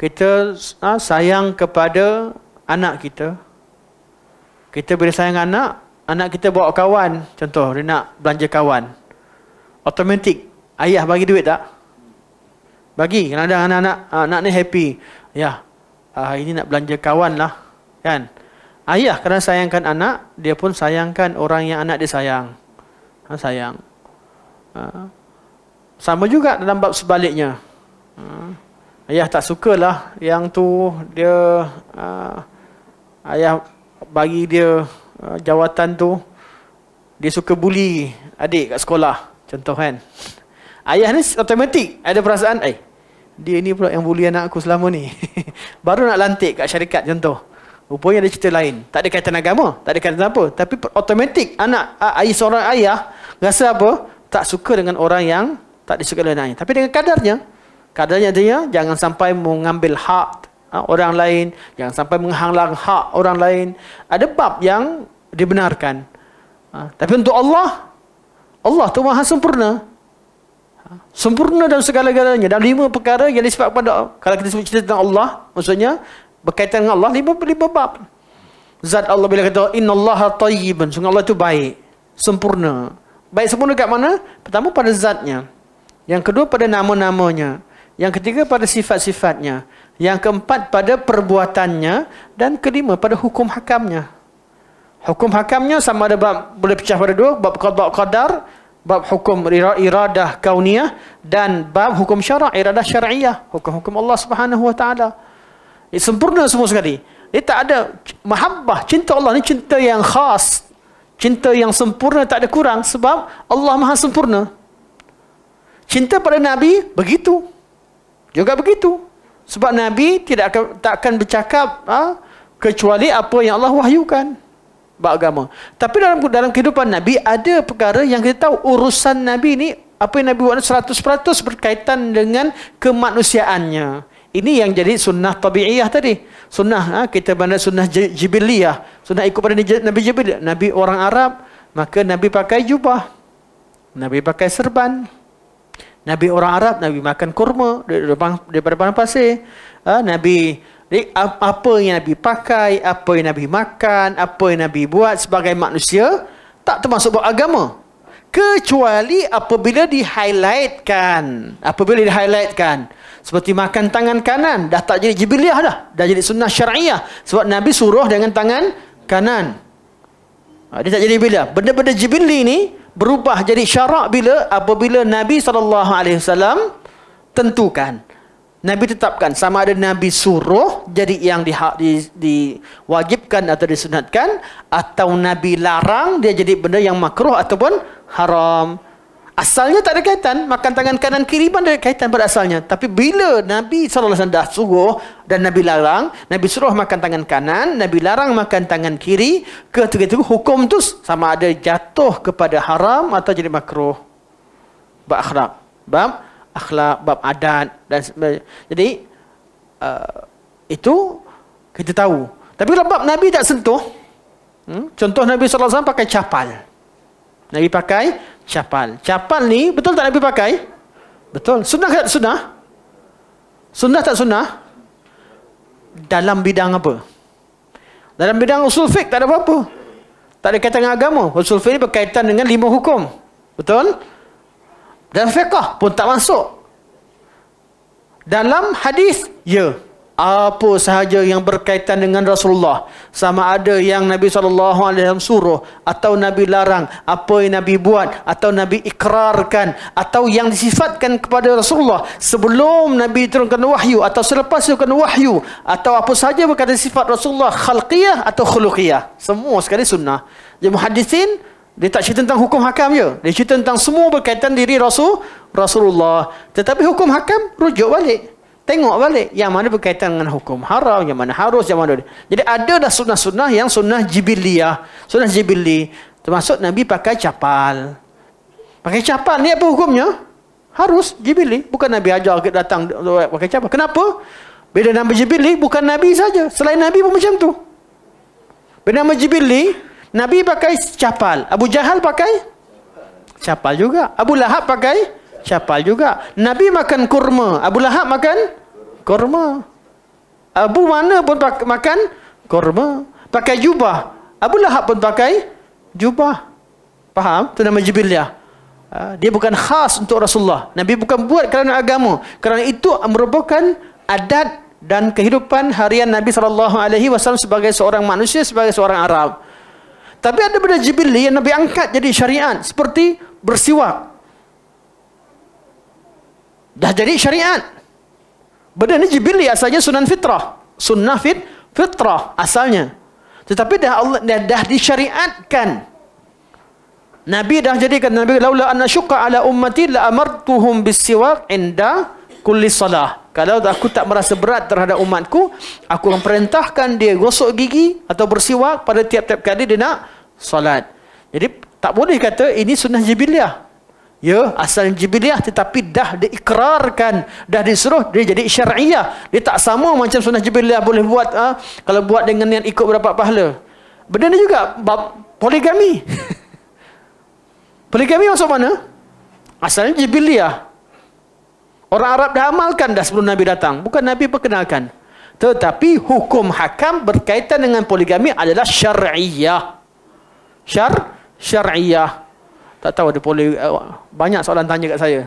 Kita ha, sayang kepada anak kita. Kita bila sayang anak, anak kita bawa kawan. Contoh, dia nak belanja kawan. Automatik. Ayah bagi duit tak? Bagi. Kadang-kadang anak-anak anak ni happy. Ya, uh, ini nak belanja kawan lah. Kan? Ayah kerana sayangkan anak, dia pun sayangkan orang yang anak dia sayang. Ha, sayang. Ha. Sama juga dalam bab sebaliknya. Ha. Ayah tak sukalah yang tu dia... Ha, ayah bagi dia uh, jawatan tu dia suka bully adik kat sekolah contoh kan ayah ni otomatik ada perasaan eh dia ni pula yang bully anak aku selama ni baru nak lantik kat syarikat contoh rupanya ada cerita lain tak ada kaitan agama tak ada kaitan apa tapi otomatik anak ayah seorang ayah rasa apa tak suka dengan orang yang tak disukai oleh anaknya tapi dengan kadarnya kadarnya dia jangan sampai mengambil hak ha, orang lain, jangan sampai menghalang hak orang lain. Ada bab yang dibenarkan. Ha, tapi untuk Allah, Allah tu maha sempurna. Ha, sempurna dalam segala-galanya. Dan lima perkara yang disebabkan pada Kalau kita sebut cerita tentang Allah, maksudnya berkaitan dengan Allah, lima, lima bab. Zat Allah bila kata, Inna Allah ta'iban. Sungguh Allah itu baik. Sempurna. Baik sempurna dekat mana? Pertama pada zatnya. Yang kedua pada nama-namanya. Yang ketiga pada sifat-sifatnya. Yang keempat pada perbuatannya dan kelima pada hukum hakamnya. Hukum hakamnya sama ada bab boleh pecah pada dua, bab qada qadar, bab hukum iradah kauniyah dan bab hukum syarak iradah syar'iyah, hukum-hukum Allah Subhanahu wa taala. Ini sempurna semua sekali. Ini tak ada mahabbah, cinta Allah ni cinta yang khas. Cinta yang sempurna tak ada kurang sebab Allah Maha sempurna. Cinta pada nabi begitu. Juga begitu. Sebab Nabi tidak akan, tak akan bercakap ha? kecuali apa yang Allah wahyukan bab agama. Tapi dalam dalam kehidupan Nabi ada perkara yang kita tahu urusan Nabi ni apa yang Nabi buat 100% berkaitan dengan kemanusiaannya. Ini yang jadi sunnah tabi'iyah tadi. Sunnah ha? kita benda sunnah jibiliyah. Sunnah ikut pada Nabi Jibril. Nabi orang Arab, maka Nabi pakai jubah. Nabi pakai serban. Nabi orang Arab, Nabi makan kurma daripada padang pasir. Ha? Nabi, apa yang Nabi pakai, apa yang Nabi makan, apa yang Nabi buat sebagai manusia, tak termasuk buat agama. Kecuali apabila di-highlightkan. Apabila di-highlightkan. Seperti makan tangan kanan, dah tak jadi jibiliah dah. Dah jadi sunnah syariah. Sebab Nabi suruh dengan tangan kanan. Ha, dia tak jadi bila. Benda-benda jibili ni, berubah jadi syarak bila apabila Nabi saw tentukan. Nabi tetapkan sama ada Nabi suruh jadi yang di, di, diwajibkan atau disunatkan atau Nabi larang dia jadi benda yang makruh ataupun haram. Asalnya tak ada kaitan. Makan tangan kanan kiri pun ada kaitan pada asalnya. Tapi bila Nabi SAW dah suruh dan Nabi larang, Nabi suruh makan tangan kanan, Nabi larang makan tangan kiri, ketika-ketika hukum tu sama ada jatuh kepada haram atau jadi makruh. Bab akhlak. Bab akhlak, bab adat dan sebagainya. Jadi, uh, itu kita tahu. Tapi kalau bab Nabi tak sentuh, hmm, contoh Nabi SAW pakai capal. Nabi pakai capal. Capal ni betul tak Nabi pakai? Betul. Sunnah tak sunnah? Sunnah tak sunnah? Dalam bidang apa? Dalam bidang usul fiqh tak ada apa-apa. Tak ada kaitan dengan agama. Usul fiqh ni berkaitan dengan lima hukum. Betul? Dalam fiqh pun tak masuk. Dalam hadis, ya. Yeah apa sahaja yang berkaitan dengan Rasulullah sama ada yang Nabi saw alaihi wasallam suruh atau Nabi larang apa yang Nabi buat atau Nabi ikrarkan atau yang disifatkan kepada Rasulullah sebelum Nabi turunkan wahyu atau selepas turunkan wahyu atau apa sahaja berkaitan sifat Rasulullah khalqiyah atau khuluqiyah semua sekali sunnah jadi muhaddisin dia tak cerita tentang hukum hakam je. Dia cerita tentang semua berkaitan diri Rasul Rasulullah. Tetapi hukum hakam rujuk balik tengok balik yang mana berkaitan dengan hukum haram, yang mana harus, yang mana. Jadi ada dah sunnah-sunnah yang sunnah jibiliyah, sunnah jibili. Termasuk Nabi pakai capal. Pakai capal ni apa hukumnya? Harus jibili. Bukan Nabi ajar datang pakai capal. Kenapa? Beda nama jibili, bukan Nabi saja. Selain Nabi pun macam tu. Beda nama jibili, Nabi pakai capal. Abu Jahal pakai? Capal juga. Abu Lahab pakai? Capal capal juga. Nabi makan kurma, Abu Lahab makan kurma. Abu mana pun makan kurma. Pakai jubah, Abu Lahab pun pakai jubah. Faham? Itu nama Jibilya. Ha, dia bukan khas untuk Rasulullah. Nabi bukan buat kerana agama. Kerana itu merupakan adat dan kehidupan harian Nabi SAW sebagai seorang manusia, sebagai seorang Arab. Tapi ada benda jibili yang Nabi angkat jadi syariat. Seperti bersiwak dah jadi syariat. Benda ni jibili asalnya sunan fitrah. Sunnah fit, fitrah asalnya. Tetapi dah Allah dah, dah disyariatkan. Nabi dah jadikan Nabi laula anna syuqqa ala ummati la amartuhum bisiwak inda kulli salah. Kalau aku tak merasa berat terhadap umatku, aku akan perintahkan dia gosok gigi atau bersiwak pada tiap-tiap kali dia nak salat. Jadi tak boleh kata ini sunnah jibiliah ya asal jibiliah tetapi dah diikrarkan dah disuruh dia jadi syariah dia tak sama macam sunnah jibiliah boleh buat ha? kalau buat dengan niat ikut berapa pahala benda ni juga bab poligami poligami maksud mana asalnya jibiliah orang Arab dah amalkan dah sebelum Nabi datang bukan Nabi perkenalkan tetapi hukum hakam berkaitan dengan poligami adalah syariah syar syariah tak tahu ada boleh banyak soalan tanya kat saya.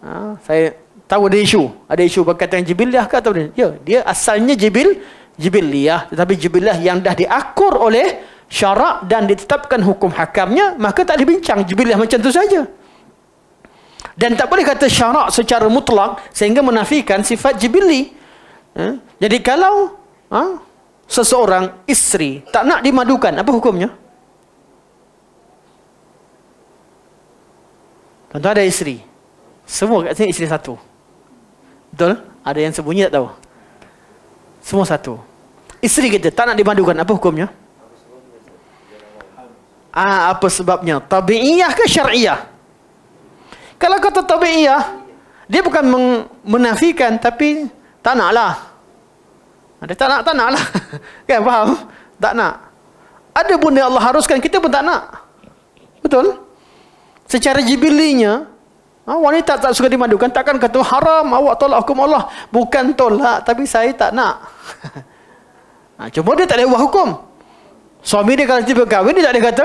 Ha, saya tahu ada isu, ada isu berkaitan dengan jibiliah ke atau Ya, dia asalnya jibil jibiliah tetapi jibiliah yang dah diakur oleh syarak dan ditetapkan hukum hakamnya maka tak dibincang bincang jibiliah macam tu saja. Dan tak boleh kata syarak secara mutlak sehingga menafikan sifat jibili. Ha? Jadi kalau ha, seseorang isteri tak nak dimadukan, apa hukumnya? Tuan-tuan ada isteri. Semua kat sini isteri satu. Betul? Ada yang sembunyi tak tahu. Semua satu. Isteri kita tak nak dimandukan. Apa hukumnya? Ah, apa sebabnya? Tabi'iyah ke syariah? Kalau kata tabi'iyah, dia bukan menafikan tapi tak nak lah. Ah, dia tak nak, tak nak lah. kan, faham? Tak nak. Ada benda Allah haruskan, kita pun tak nak. Betul? secara jibilinya ha, wanita tak suka dimadukan takkan kata haram awak tolak hukum Allah bukan tolak tapi saya tak nak ha, cuma dia tak ada buah hukum suami dia kalau tiba kahwin dia tak ada kata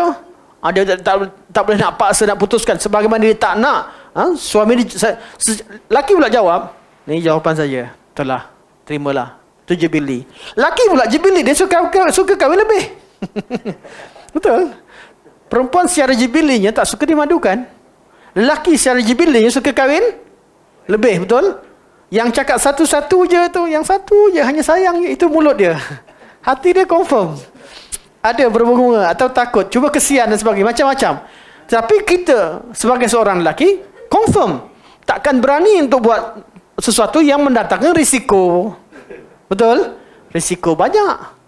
ah, dia tak, tak, tak boleh nak paksa nak putuskan sebagaimana dia tak nak ha, suami dia lelaki pula jawab ni jawapan saya telah terimalah tu jibili laki pula jibili dia suka suka kahwin lebih betul Perempuan secara jibilinya tak suka dimadukan. Lelaki secara jibilinya suka kahwin. Lebih betul. Yang cakap satu-satu je tu. Yang satu je hanya sayang je. Itu mulut dia. Hati dia confirm. Ada berbunga atau takut. Cuba kesian dan sebagainya. Macam-macam. Tapi kita sebagai seorang lelaki. Confirm. Takkan berani untuk buat sesuatu yang mendatangkan risiko. Betul? Risiko banyak. Risiko banyak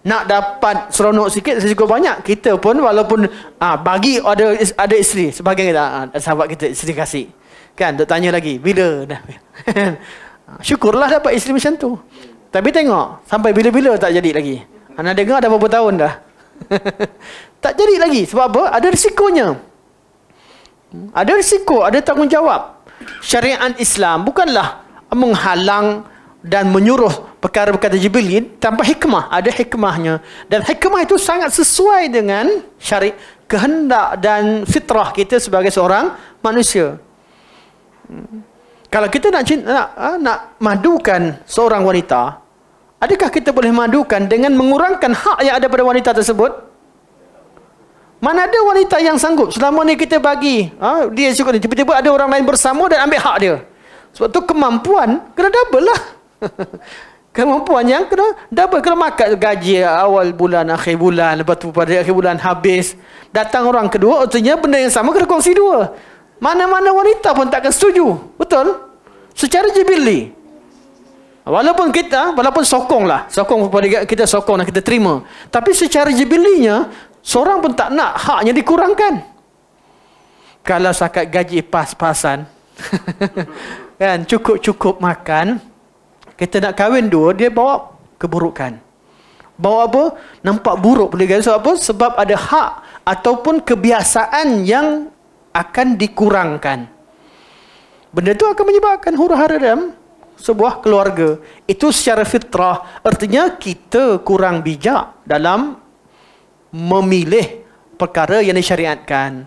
nak dapat seronok sikit risiko banyak kita pun walaupun ha, bagi ada ada isteri sebagai kita ah, ha, ah, sahabat kita isteri kasih kan tak tanya lagi bila dah syukurlah dapat isteri macam tu tapi tengok sampai bila-bila tak jadi lagi anak dengar dah berapa tahun dah tak jadi lagi sebab apa ada risikonya ada risiko ada tanggungjawab syariat Islam bukanlah menghalang dan menyuruh perkara-perkara Jibrilin tanpa hikmah. Ada hikmahnya. Dan hikmah itu sangat sesuai dengan syarik kehendak dan fitrah kita sebagai seorang manusia. Hmm. Kalau kita nak, cinta, nak, ha, nak madukan seorang wanita, adakah kita boleh madukan dengan mengurangkan hak yang ada pada wanita tersebut? Mana ada wanita yang sanggup selama ni kita bagi ha, dia cukup ni. Tiba-tiba ada orang lain bersama dan ambil hak dia. Sebab tu kemampuan kena double lah. kemampuan yang kena double kena makan gaji awal bulan akhir bulan lepas tu pada akhir bulan habis datang orang kedua artinya benda yang sama kena kongsi dua mana-mana wanita pun takkan setuju betul secara jibili walaupun kita walaupun sokong lah sokong kepada kita sokong dan kita terima tapi secara jibilinya seorang pun tak nak haknya dikurangkan kalau sakat gaji pas-pasan kan cukup-cukup makan kita nak kahwin dua, dia bawa keburukan. Bawa apa? Nampak buruk boleh kan? Sebab apa? Sebab ada hak ataupun kebiasaan yang akan dikurangkan. Benda itu akan menyebabkan huru hara dalam sebuah keluarga. Itu secara fitrah. Artinya kita kurang bijak dalam memilih perkara yang disyariatkan.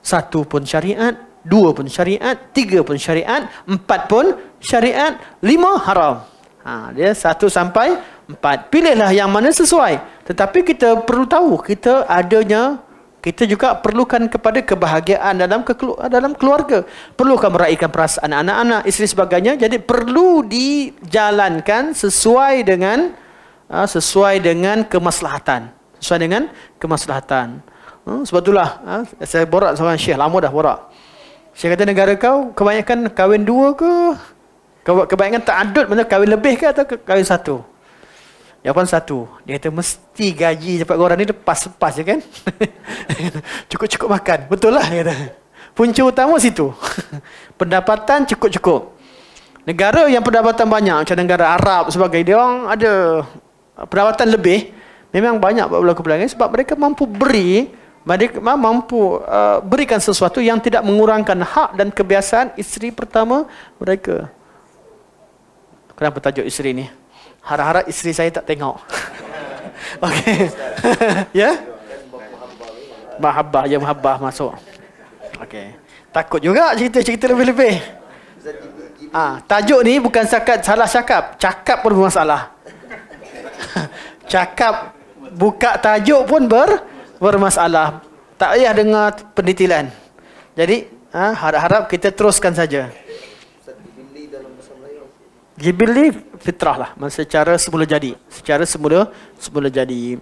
Satu pun syariat, dua pun syariat, tiga pun syariat, empat pun syariat lima haram. Ha, dia satu sampai empat. Pilihlah yang mana sesuai. Tetapi kita perlu tahu kita adanya kita juga perlukan kepada kebahagiaan dalam dalam keluarga. Perlukan meraihkan perasaan anak-anak, isteri sebagainya. Jadi perlu dijalankan sesuai dengan ha, sesuai dengan kemaslahatan. Sesuai dengan kemaslahatan. Ha, sebab itulah ha, saya borak sama Syekh. Lama dah borak. Syekh kata negara kau kebanyakan kahwin dua ke kau kebayangkan tak adut mana kahwin lebih ke atau kahwin satu? Jawapan satu. Dia kata mesti gaji cepat orang ni lepas-lepas je kan? Cukup-cukup makan. Betul lah kata. Punca utama situ. Pendapatan cukup-cukup. Negara yang pendapatan banyak macam negara Arab sebagai dia orang ada pendapatan lebih memang banyak buat berlaku pelanggan sebab mereka mampu beri mereka mampu uh, berikan sesuatu yang tidak mengurangkan hak dan kebiasaan isteri pertama mereka. Kenapa tajuk isteri ni? Harap-harap isteri saya tak tengok. Okey. ya? Mahabbah, ya mahabbah masuk. Okey. Takut juga cerita-cerita lebih-lebih. Ah, ha, tajuk ni bukan sakat salah cakap, cakap pun bermasalah. cakap buka tajuk pun ber bermasalah. Tak payah dengar penitilan. Jadi, ha, harap-harap kita teruskan saja. He believe fitrah lah. Secara semula jadi. Secara semula semula jadi.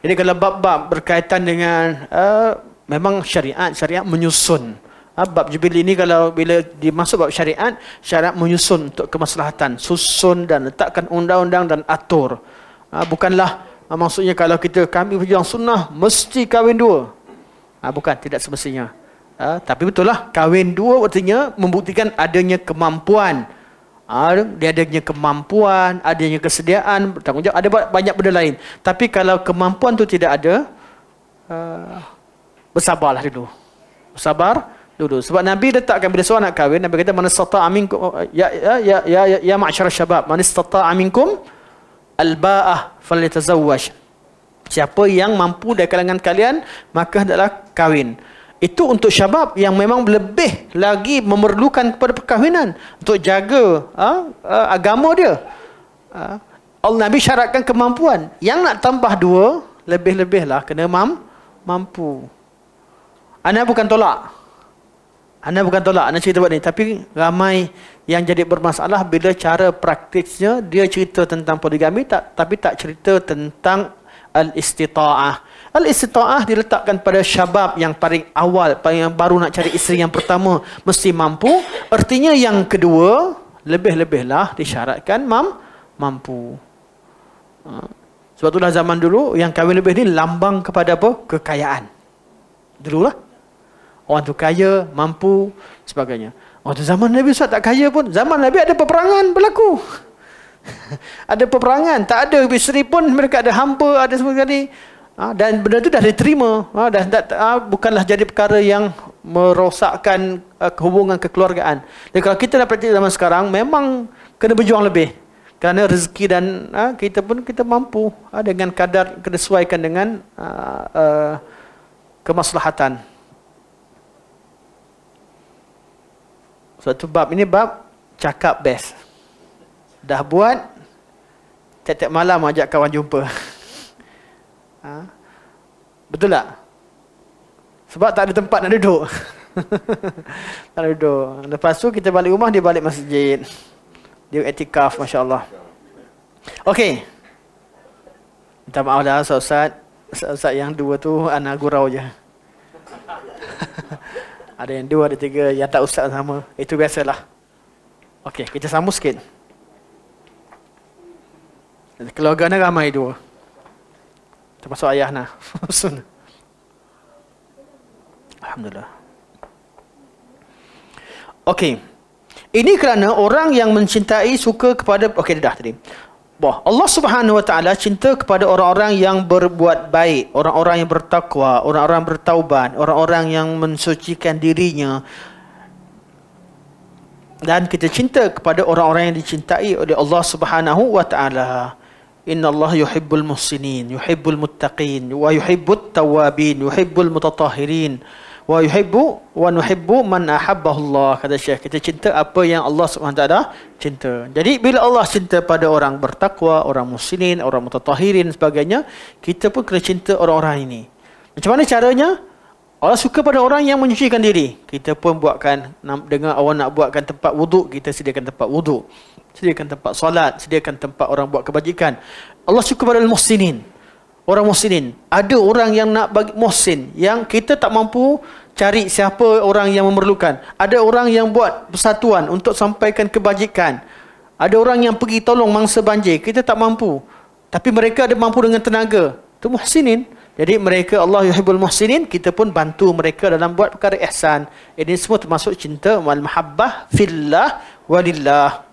Ini kalau bab-bab berkaitan dengan uh, memang syariat. Syariat menyusun. Uh, bab jubil ini kalau bila dimasuk bab syariat, syariat menyusun untuk kemaslahatan. Susun dan letakkan undang-undang dan atur. Uh, bukanlah uh, maksudnya kalau kita kami berjuang sunnah, mesti kahwin dua. Uh, bukan, tidak semestinya. Uh, tapi betul lah, kahwin dua artinya membuktikan adanya Kemampuan. Uh, dia adanya kemampuan, adanya kesediaan, bertanggungjawab, ada banyak benda lain. Tapi kalau kemampuan tu tidak ada, uh, bersabarlah dulu. Bersabar dulu. Sebab Nabi letakkan bila seorang nak kahwin, Nabi kata, Manistata aminkum, oh, ya, ya, ya, ya, ya, ya ma'asyar syabab, Manistata aminkum, Alba'ah falitazawwash. Siapa yang mampu dari kalangan kalian, maka adalah kahwin. Kahwin itu untuk syabab yang memang lebih lagi memerlukan kepada perkahwinan untuk jaga uh, uh, agama dia. Uh, Allah Nabi syaratkan kemampuan. Yang nak tambah dua, lebih-lebihlah kena mam, mampu. Anda bukan tolak. Anda bukan tolak. Anda cerita buat ni. Tapi ramai yang jadi bermasalah bila cara praktisnya dia cerita tentang poligami tak, tapi tak cerita tentang al-istita'ah. Al-istita'ah diletakkan pada syabab yang paling awal, yang baru nak cari isteri yang pertama, mesti mampu. Artinya yang kedua, lebih-lebihlah disyaratkan mam, mampu. Ha. Sebab itulah zaman dulu, yang kahwin lebih ni lambang kepada apa? Kekayaan. Dululah. Orang tu kaya, mampu, sebagainya. Orang tu zaman Nabi Ustaz tak kaya pun. Zaman Nabi ada peperangan berlaku. ada peperangan. Tak ada isteri pun mereka ada hampa, ada semua ni. Ha, dan benda itu dah diterima. Ha, dah, dah, ha, bukanlah jadi perkara yang merosakkan uh, hubungan kekeluargaan. Jadi kalau kita nak praktik zaman sekarang, memang kena berjuang lebih. Kerana rezeki dan ha, kita pun kita mampu ha, dengan kadar kesesuaikan dengan uh, uh, kemaslahatan. Satu bab ini bab cakap best. Dah buat, tiap-tiap malam ajak kawan jumpa. Ha? Betul tak? Sebab tak ada tempat nak duduk. tak ada duduk. Lepas tu kita balik rumah, dia balik masjid. Dia etikaf, Masya Allah. Okey. Minta maaf dah, Ustaz. Ustaz yang dua tu anak gurau je. ada yang dua, ada tiga. Ya tak Ustaz sama. Itu biasalah. Okey, kita sambung sikit. Keluarga ni ramai dua. Termasuk ayah nah. Alhamdulillah. Okey. Ini kerana orang yang mencintai suka kepada okey dah tadi. Bah, Allah Subhanahu Wa Taala cinta kepada orang-orang yang berbuat baik, orang-orang yang bertakwa, orang-orang bertaubat, orang-orang yang mensucikan dirinya. Dan kita cinta kepada orang-orang yang dicintai oleh Allah Subhanahu Wa Taala. Inna Allah yuhibbul muhsinin, yuhibbul muttaqin, wa yuhibbut tawabin, yuhibbul mutatahirin, wa yuhibbu wa nuhibbu man ahabbahullah. Kata Syekh, kita cinta apa yang Allah SWT cinta. Jadi bila Allah cinta pada orang bertakwa, orang muhsinin, orang mutatahirin sebagainya, kita pun kena cinta orang-orang ini. Macam mana caranya? Allah suka pada orang yang menyucikan diri. Kita pun buatkan dengar orang nak buatkan tempat wuduk, kita sediakan tempat wuduk. Sediakan tempat solat, sediakan tempat orang buat kebajikan. Allah suka pada al-muhsinin. Orang muhsinin. Ada orang yang nak bagi muhsin yang kita tak mampu cari siapa orang yang memerlukan. Ada orang yang buat persatuan untuk sampaikan kebajikan. Ada orang yang pergi tolong mangsa banjir, kita tak mampu. Tapi mereka ada mampu dengan tenaga. Itu muhsinin. Jadi mereka Allah yuhibbul muhsinin kita pun bantu mereka dalam buat perkara ihsan. Ini semua termasuk cinta wal mahabbah fillah walillah.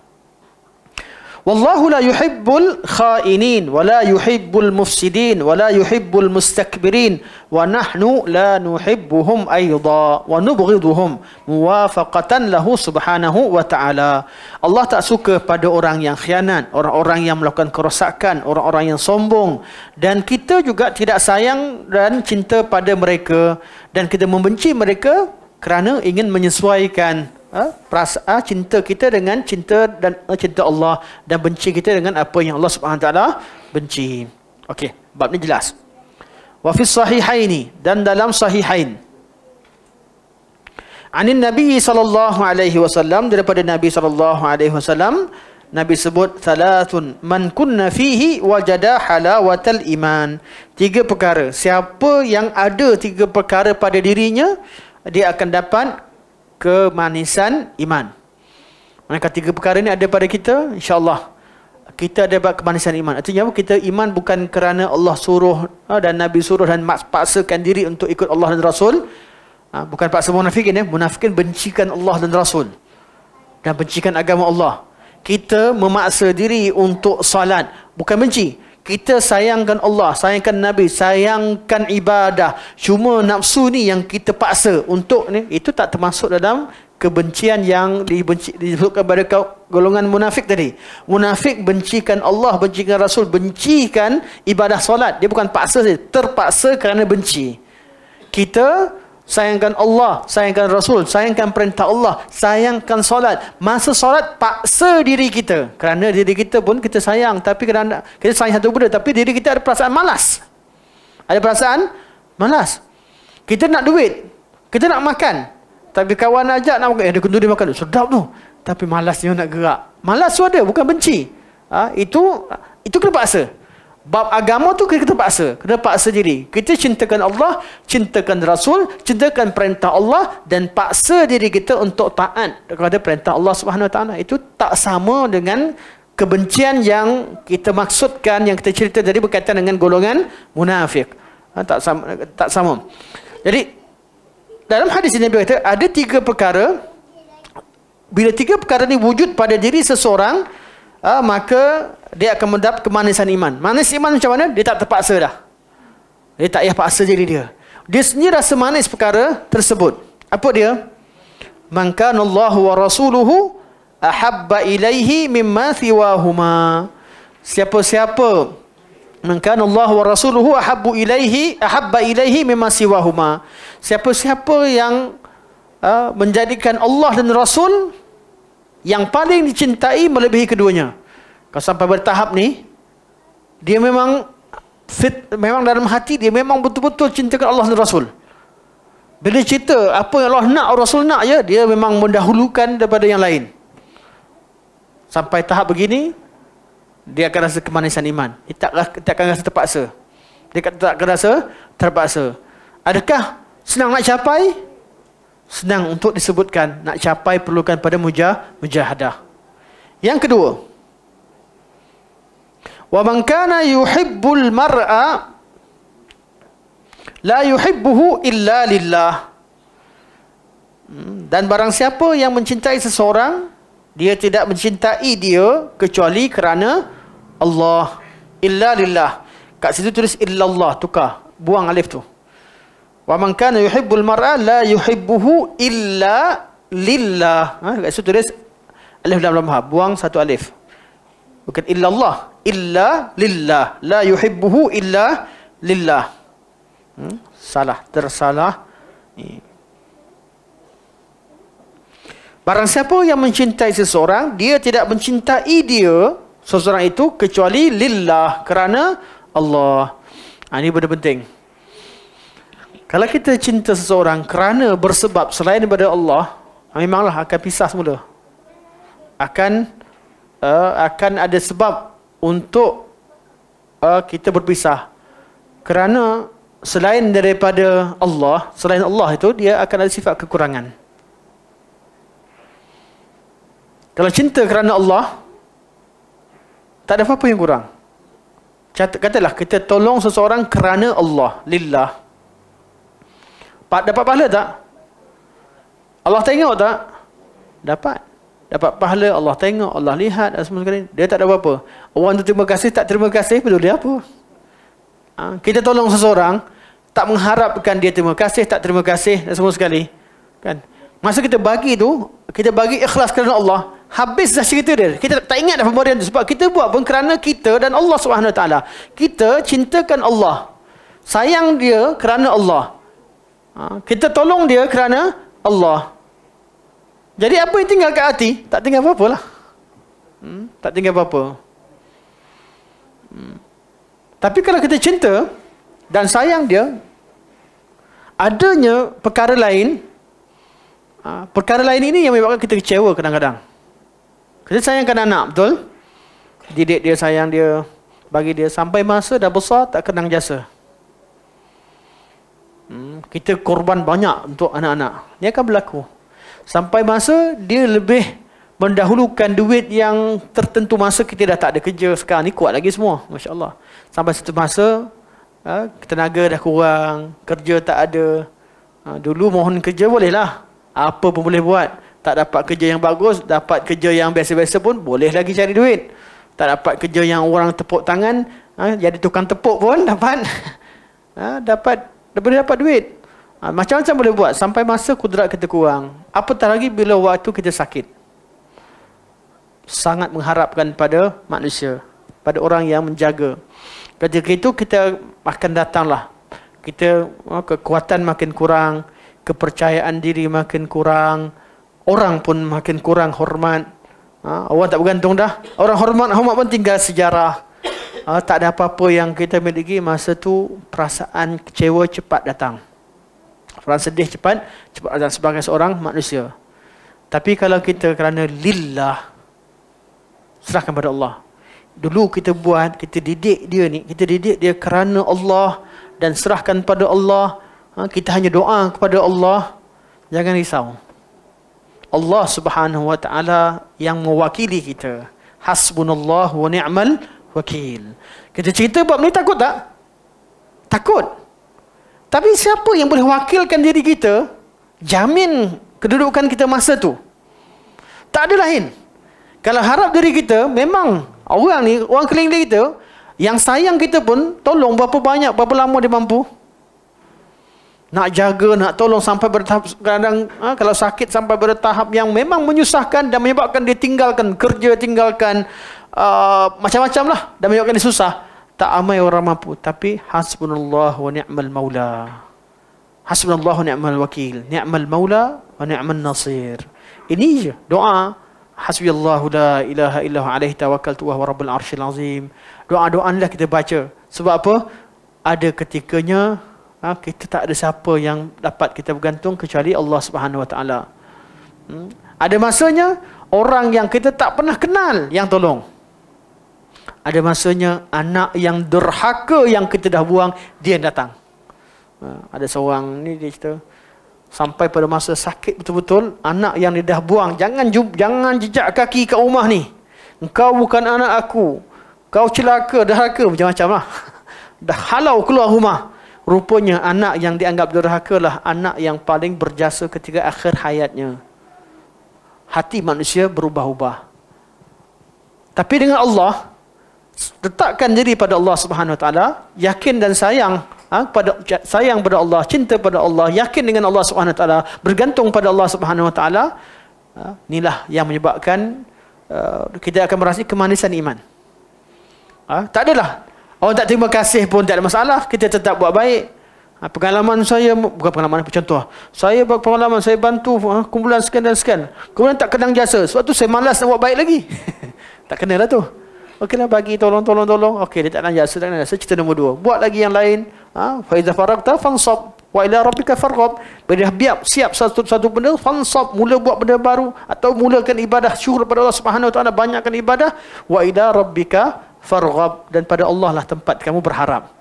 Wallahu la yuhibbul khainin wa la yuhibbul mufsidin wa la yuhibbul mustakbirin wa nahnu la nuhibbuhum aidha wa nubghiduhum muwafaqatan lahu subhanahu wa ta'ala Allah tak suka pada orang yang khianat orang-orang yang melakukan kerosakan orang-orang yang sombong dan kita juga tidak sayang dan cinta pada mereka dan kita membenci mereka kerana ingin menyesuaikan Ha? perasaan ha? cinta kita dengan cinta dan ha, cinta Allah dan benci kita dengan apa yang Allah Subhanahu taala benci. Okey, bab ni jelas. Wa fi sahihaini dan dalam sahihain. Anin Nabi sallallahu alaihi wasallam daripada Nabi sallallahu alaihi wasallam Nabi sebut salatun man kunna fihi wajada halawatal iman. Tiga perkara. Siapa yang ada tiga perkara pada dirinya dia akan dapat kemanisan iman. Maka tiga perkara ini ada pada kita, insya-Allah kita ada dapat kemanisan iman. Artinya apa? Kita iman bukan kerana Allah suruh ha, dan Nabi suruh dan paksakan diri untuk ikut Allah dan Rasul. Ha, bukan paksa munafikin ya. Munafikin bencikan Allah dan Rasul. Dan bencikan agama Allah. Kita memaksa diri untuk salat. Bukan benci kita sayangkan Allah, sayangkan Nabi, sayangkan ibadah. Cuma nafsu ni yang kita paksa untuk ni, itu tak termasuk dalam kebencian yang dibenci, disebutkan kepada golongan munafik tadi. Munafik bencikan Allah, bencikan Rasul, bencikan ibadah solat. Dia bukan paksa terpaksa kerana benci. Kita sayangkan Allah, sayangkan Rasul, sayangkan perintah Allah, sayangkan solat. Masa solat paksa diri kita. Kerana diri kita pun kita sayang, tapi kerana kita sayang satu benda, tapi diri kita ada perasaan malas. Ada perasaan malas. Kita nak duit, kita nak makan. Tapi kawan ajak nak makan, eh, ada kenduri makan, sedap tu. Tapi malasnya nak gerak. Malas tu ada, bukan benci. Ha, itu itu kena paksa. Bab agama tu kita paksa. kita paksa diri. Kita cintakan Allah, cintakan Rasul, cintakan perintah Allah dan paksa diri kita untuk taat kepada perintah Allah Subhanahu Taala. Itu tak sama dengan kebencian yang kita maksudkan yang kita cerita tadi berkaitan dengan golongan munafik. Ha, tak sama tak sama. Jadi dalam hadis ini berkata ada tiga perkara bila tiga perkara ini wujud pada diri seseorang uh, maka dia akan mendapat kemanisan iman. Manis iman macam mana? Dia tak terpaksa dah. Dia tak payah paksa diri dia. Dia sendiri rasa manis perkara tersebut. Apa dia? Mankan Allah wa rasuluhu ahabba ilaihi mimma siwahuma. Siapa-siapa Mankan Allah wa rasuluhu ahabbu ilaihi ahabba ilaihi mimma siwahuma. Siapa-siapa yang uh, menjadikan Allah dan Rasul yang paling dicintai melebihi keduanya. Kalau sampai bertahap ni, dia memang fit, memang dalam hati dia memang betul-betul cintakan Allah dan Rasul. Bila cerita apa yang Allah nak, Rasul nak ya, dia memang mendahulukan daripada yang lain. Sampai tahap begini, dia akan rasa kemanisan iman. Dia tak, dia akan rasa terpaksa. Dia tak akan rasa terpaksa. Adakah senang nak capai? senang untuk disebutkan nak capai perlukan pada mujah mujahadah. Yang kedua. Wa man kana yuhibbul mar'a la yuhibbuhu illa lillah. Hmm, dan barang siapa yang mencintai seseorang, dia tidak mencintai dia kecuali kerana Allah. Illa lillah. Kat situ tulis illallah. Tukar. Buang alif tu. Wa man kana yuhibbul mar'a la yuhibbuhu illa lillah. Ha, kat situ tulis alif lam lam ha, Buang satu alif. Bukan illa Allah. Illa lillah. La yuhibbuhu illa lillah. Hmm? Salah. Tersalah. Barang siapa yang mencintai seseorang, dia tidak mencintai dia, seseorang itu, kecuali lillah. Kerana Allah. Ha, ini benda penting. Kalau kita cinta seseorang kerana bersebab selain daripada Allah, ah, memanglah akan pisah semula. Akan uh, akan ada sebab untuk uh, kita berpisah. Kerana selain daripada Allah, selain Allah itu dia akan ada sifat kekurangan. Kalau cinta kerana Allah, tak ada apa-apa yang kurang. Katalah kita tolong seseorang kerana Allah, lillah dapat pahala tak? Allah tengok tak? Dapat. Dapat pahala, Allah tengok, Allah lihat dan semua sekali. Dia tak ada apa-apa. Orang tu terima kasih, tak terima kasih, betul dia apa? Ha? Kita tolong seseorang, tak mengharapkan dia terima kasih, tak terima kasih dan semua sekali. Kan? Masa kita bagi tu, kita bagi ikhlas kerana Allah, habis dah cerita dia. Kita tak ingat dah pemberian tu. Sebab kita buat pun kerana kita dan Allah SWT. Kita cintakan Allah. Sayang dia kerana Allah. Ha, kita tolong dia kerana Allah. Jadi apa yang tinggal kat hati? Tak tinggal apa-apa lah. Hmm? Tak tinggal apa-apa. Hmm. Tapi kalau kita cinta dan sayang dia, adanya perkara lain, ha, perkara lain ini yang membuatkan kita kecewa kadang-kadang. Kita sayangkan anak, betul? Didik dia, sayang dia, bagi dia sampai masa dah besar tak kenang jasa. Hmm, kita korban banyak untuk anak-anak. Ini akan berlaku. Sampai masa dia lebih mendahulukan duit yang tertentu masa kita dah tak ada kerja sekarang ni kuat lagi semua. Masya Allah. Sampai satu masa ha, tenaga dah kurang, kerja tak ada. Ha, dulu mohon kerja bolehlah. Apa pun boleh buat. Tak dapat kerja yang bagus, dapat kerja yang biasa-biasa pun boleh lagi cari duit. Tak dapat kerja yang orang tepuk tangan, ha, jadi tukang tepuk pun dapat. Ha, dapat dia boleh dapat duit. Ha, macam-macam boleh buat sampai masa kudrat kita kurang. Apatah lagi bila waktu kita sakit. Sangat mengharapkan pada manusia, pada orang yang menjaga. Ketika itu kita akan datanglah. Kita oh, kekuatan makin kurang, kepercayaan diri makin kurang, orang pun makin kurang hormat. Ha, orang tak bergantung dah. Orang hormat, hormat pun tinggal sejarah uh, tak ada apa-apa yang kita miliki masa tu perasaan kecewa cepat datang. Perasaan sedih cepat cepat datang sebagai seorang manusia. Tapi kalau kita kerana lillah serahkan kepada Allah. Dulu kita buat, kita didik dia ni, kita didik dia kerana Allah dan serahkan pada Allah. Ha, kita hanya doa kepada Allah. Jangan risau. Allah Subhanahu Wa Taala yang mewakili kita. Hasbunallah wa ni'mal wakil. Kita cerita bab ni takut tak? Takut. Tapi siapa yang boleh wakilkan diri kita, jamin kedudukan kita masa tu. Tak ada lain. Kalau harap diri kita, memang orang ni, orang keliling diri kita, yang sayang kita pun, tolong berapa banyak, berapa lama dia mampu. Nak jaga, nak tolong sampai bertahap, kadang ha, kalau sakit sampai bertahap yang memang menyusahkan dan menyebabkan dia tinggalkan, kerja tinggalkan, uh, macam-macam lah dan menyebabkan dia susah tak amai orang mampu tapi hasbunallah wa ni'mal maula hasbunallah wa ni'mal wakil ni'mal maula wa ni'mal nasir ini je doa hasbiyallahu la ilaha illahu alaihi tawakkaltu wa huwa arshil azim doa-doa inilah kita baca sebab apa ada ketikanya ha, kita tak ada siapa yang dapat kita bergantung kecuali Allah Subhanahu Wa Taala. Hmm. Ada masanya orang yang kita tak pernah kenal yang tolong. Ada masanya anak yang derhaka yang kita dah buang, dia datang. Ha, ada seorang ni dia cerita, sampai pada masa sakit betul-betul, anak yang dia dah buang, jangan jangan jejak kaki kat rumah ni. Engkau bukan anak aku. Kau celaka, derhaka, macam-macam lah. dah halau keluar rumah. Rupanya anak yang dianggap derhaka lah anak yang paling berjasa ketika akhir hayatnya. Hati manusia berubah-ubah. Tapi dengan Allah, letakkan diri pada Allah Subhanahu Wa Taala, yakin dan sayang ha, pada sayang pada Allah, cinta pada Allah, yakin dengan Allah Subhanahu Wa Taala, bergantung pada Allah Subhanahu Wa Taala, ha, inilah yang menyebabkan uh, kita akan merasai kemanisan iman. Ha, tak adalah. Orang tak terima kasih pun tak ada masalah. Kita tetap buat baik. Ha, pengalaman saya, bukan pengalaman, contoh. Saya buat pengalaman, saya bantu ha, kumpulan sekian dan sekian. Kemudian tak kenang jasa. Sebab tu saya malas nak buat baik lagi. tak kenalah tu. Okeylah bagi tolong tolong tolong. Okey dia tak nak jasa tak nak jasa cerita nombor dua. Buat lagi yang lain. Ha fa iza faragta fansab wa ila rabbika farghab. Bila biap siap satu satu benda fansab mula buat benda baru atau mulakan ibadah syukur kepada Allah Subhanahu taala banyakkan ibadah wa ila rabbika farghab dan pada Allah lah tempat kamu berharap.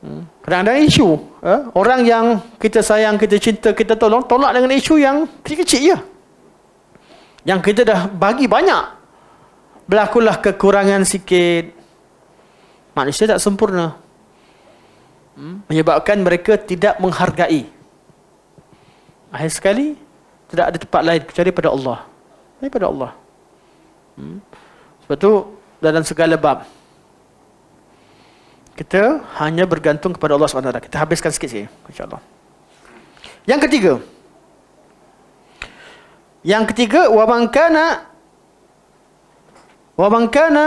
Hmm. Kadang-kadang isu. Eh? Orang yang kita sayang, kita cinta, kita tolong, tolak dengan isu yang kecil-kecil ya. Yang kita dah bagi banyak berlakulah kekurangan sikit. Manusia tak sempurna. Hmm? Menyebabkan mereka tidak menghargai. Akhir sekali, tidak ada tempat lain kecuali pada Allah. Ini pada Allah. Hmm? Sebab itu, dalam segala bab, kita hanya bergantung kepada Allah SWT. Kita habiskan sikit-sikit. InsyaAllah. Yang ketiga. Yang ketiga, wabangkana wa man kana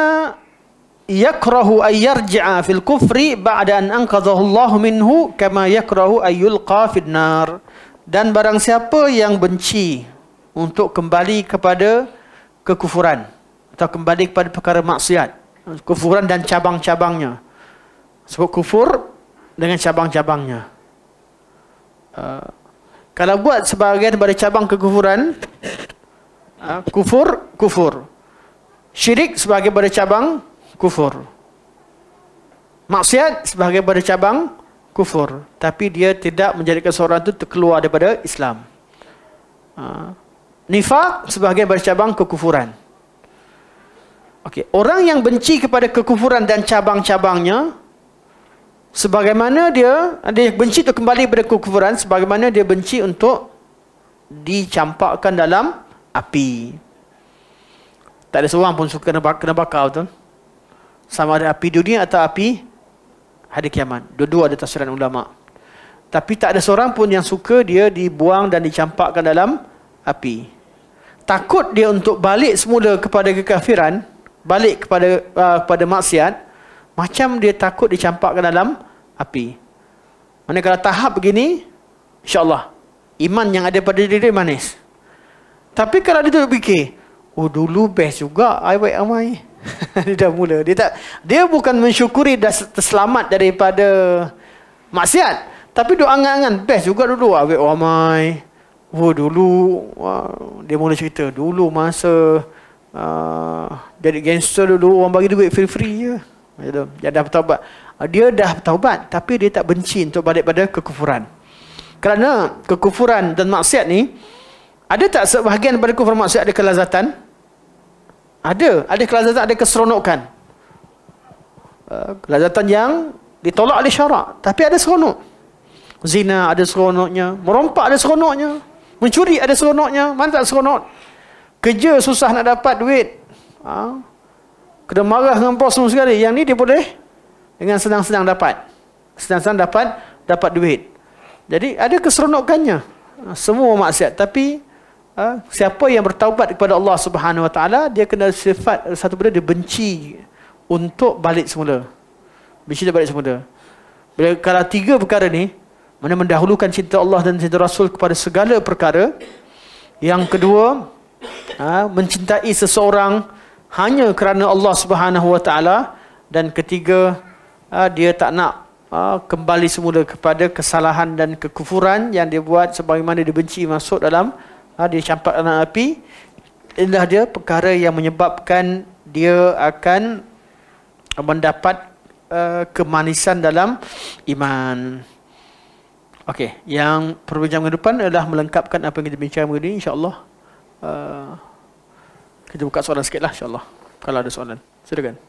yakrahu an yarji'a fil kufri ba'da an anqadhahu Allah minhu kama yakrahu an yulqa fid nar dan barang siapa yang benci untuk kembali kepada kekufuran atau kembali kepada perkara maksiat kufuran dan cabang-cabangnya sebab kufur dengan cabang-cabangnya uh, kalau buat sebahagian daripada cabang kekufuran uh, kufur kufur syirik sebagai pada cabang kufur. Maksiat sebagai pada cabang kufur. Tapi dia tidak menjadikan seorang itu terkeluar daripada Islam. Ah, Nifak sebagai pada cabang kekufuran. Okey, orang yang benci kepada kekufuran dan cabang-cabangnya sebagaimana dia dia benci untuk kembali kepada kekufuran sebagaimana dia benci untuk dicampakkan dalam api. Tak ada seorang pun suka kena bakar betul. Sama ada api dunia atau api hari kiamat. Dua-dua ada tafsiran ulama. Tapi tak ada seorang pun yang suka dia dibuang dan dicampakkan dalam api. Takut dia untuk balik semula kepada kekafiran, balik kepada uh, kepada maksiat, macam dia takut dicampakkan dalam api. Mana kalau tahap begini, insya-Allah iman yang ada pada diri dia manis. Tapi kalau dia duduk fikir, Oh dulu best juga awet amai. dia dah mula. Dia tak dia bukan mensyukuri dah terselamat daripada maksiat. Tapi dia angan-angan best juga dulu awet ah, amai. Oh dulu dia mula cerita dulu masa uh, jadi gangster dulu orang bagi duit free free je. Dia dah bertaubat. Ah, dia dah bertaubat tapi dia tak benci untuk balik pada kekufuran. Kerana kekufuran dan maksiat ni ada tak sebahagian daripada kufur maksiat ada kelazatan? Ada, ada kelazatan, ada keseronokan. Eh, kelazatan yang ditolak oleh syarak. Tapi ada seronok. Zina ada seronoknya. Merompak ada seronoknya. Mencuri ada seronoknya. Mana tak seronok? Kerja susah nak dapat duit. Ha? Kena marah dengan bos semua sekali. Yang ni dia boleh dengan senang-senang dapat. Senang-senang dapat, dapat duit. Jadi ada keseronokannya. Ha, semua maksiat. Tapi... Ha? siapa yang bertaubat kepada Allah Subhanahu Wa Taala dia kena sifat satu benda dia benci untuk balik semula. Benci dia balik semula. Bila kalau tiga perkara ni mana mendahulukan cinta Allah dan cinta Rasul kepada segala perkara. Yang kedua ha, mencintai seseorang hanya kerana Allah Subhanahu Wa Taala dan ketiga ha, dia tak nak kembali semula kepada kesalahan dan kekufuran yang dia buat sebagaimana dia benci masuk dalam ha, dia campak dalam api inilah dia perkara yang menyebabkan dia akan mendapat uh, kemanisan dalam iman Okey, yang perbincangan depan adalah melengkapkan apa yang kita bincangkan hari ini insya-Allah. Uh, kita buka soalan sikitlah insya-Allah. Kalau ada soalan, silakan.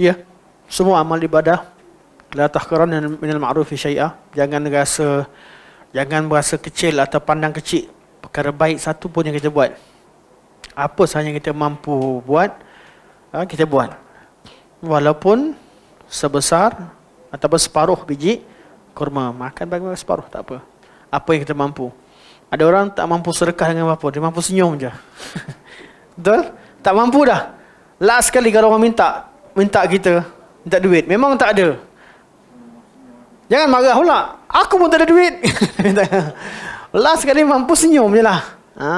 Ya. Semua amal ibadah la tahqaran min al-ma'ruf syai'a. Jangan rasa jangan berasa kecil atau pandang kecil perkara baik satu pun yang kita buat. Apa sahaja kita mampu buat, ha, kita buat. Walaupun sebesar atau separuh biji kurma. Makan bagi separuh, tak apa. Apa yang kita mampu. Ada orang tak mampu serkah dengan apa Dia mampu senyum je. Betul? Tak mampu dah. Last kali kalau orang minta, minta kita minta duit. Memang tak ada. Jangan marah pula. Aku pun tak ada duit. Last sekali mampu senyum je lah. Ha?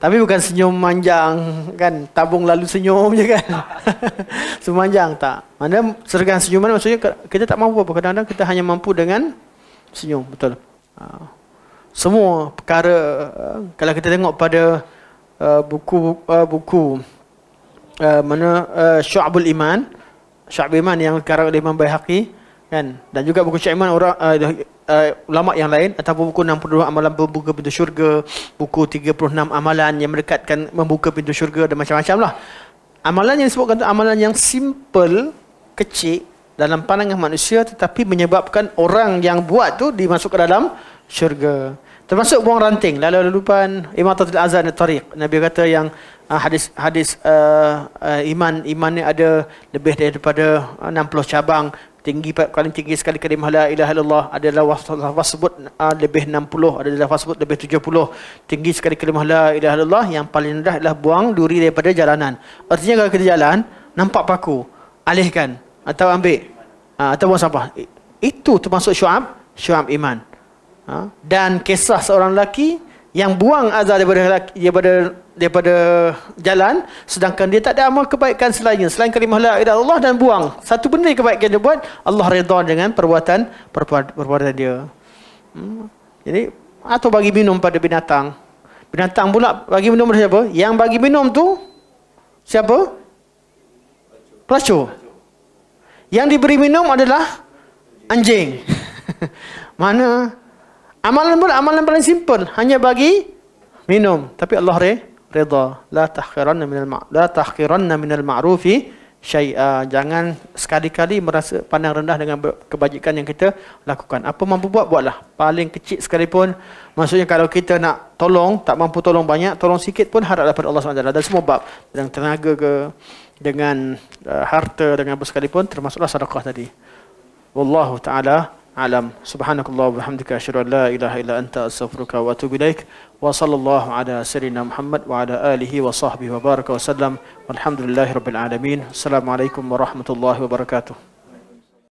Tapi bukan senyum manjang kan. Tabung lalu senyum je kan. senyum manjang tak. Mana serangan senyuman maksudnya kita tak mampu apa. Kadang-kadang kita hanya mampu dengan senyum. Betul. Ha. Semua perkara eh, kalau kita tengok pada uh, buku uh, buku Eh, mana uh, eh, Syu'abul Iman, Syu'ab Iman yang karang oleh Imam Baihaqi kan dan juga buku Syu'ab Iman orang uh, uh, ulama yang lain ataupun buku 62 amalan membuka pintu syurga, buku 36 amalan yang mendekatkan membuka pintu syurga dan macam-macam lah. Amalan yang disebutkan tu amalan yang simple, kecil dalam pandangan manusia tetapi menyebabkan orang yang buat tu dimasukkan dalam syurga. Termasuk buang ranting, lalu lalupan, imam tatil azan, tariq. Nabi kata yang Ah, hadis hadis uh, uh, iman iman ni ada lebih daripada 60 cabang tinggi paling tinggi sekali kalimah la ilaha illallah adalah lafaz sebut uh, lebih 60 ada lafaz sebut lebih 70 tinggi sekali kalimah la ilaha illallah yang paling rendah adalah buang duri daripada jalanan artinya kalau kita jalan nampak paku alihkan atau ambil uh, atau buang sampah itu termasuk syu'ab syu'ab iman uh, dan kisah seorang lelaki yang buang azal daripada, daripada daripada jalan sedangkan dia tak ada amal kebaikan selainnya selain kalimah la ilaha illallah dan buang satu benda yang kebaikan dia buat Allah redha dengan perbuatan perbuatan dia hmm. jadi atau bagi minum pada binatang binatang pula bagi minum pada siapa yang bagi minum tu siapa pelacur yang diberi minum adalah anjing mana amalan pun amalan paling simple hanya bagi minum tapi Allah redha rida la tahqiranna min al la tahqiranna min al ma'rufi syai'a jangan sekali-kali merasa pandang rendah dengan kebajikan yang kita lakukan apa mampu buat buatlah paling kecil sekalipun maksudnya kalau kita nak tolong tak mampu tolong banyak tolong sikit pun haraplah pada Allah SWT dan semua bab dengan tenaga ke dengan uh, harta dengan apa sekalipun termasuklah sedekah tadi wallahu taala alam subhanakallah wa bihamdika asyhadu an la ilaha illa anta astaghfiruka wa atubu ilaik wa sallallahu ala sayyidina Muhammad wa ala alihi wa sahbihi wa baraka wa sallam. Walhamdulillahirabbil alamin. Assalamualaikum warahmatullahi wabarakatuh.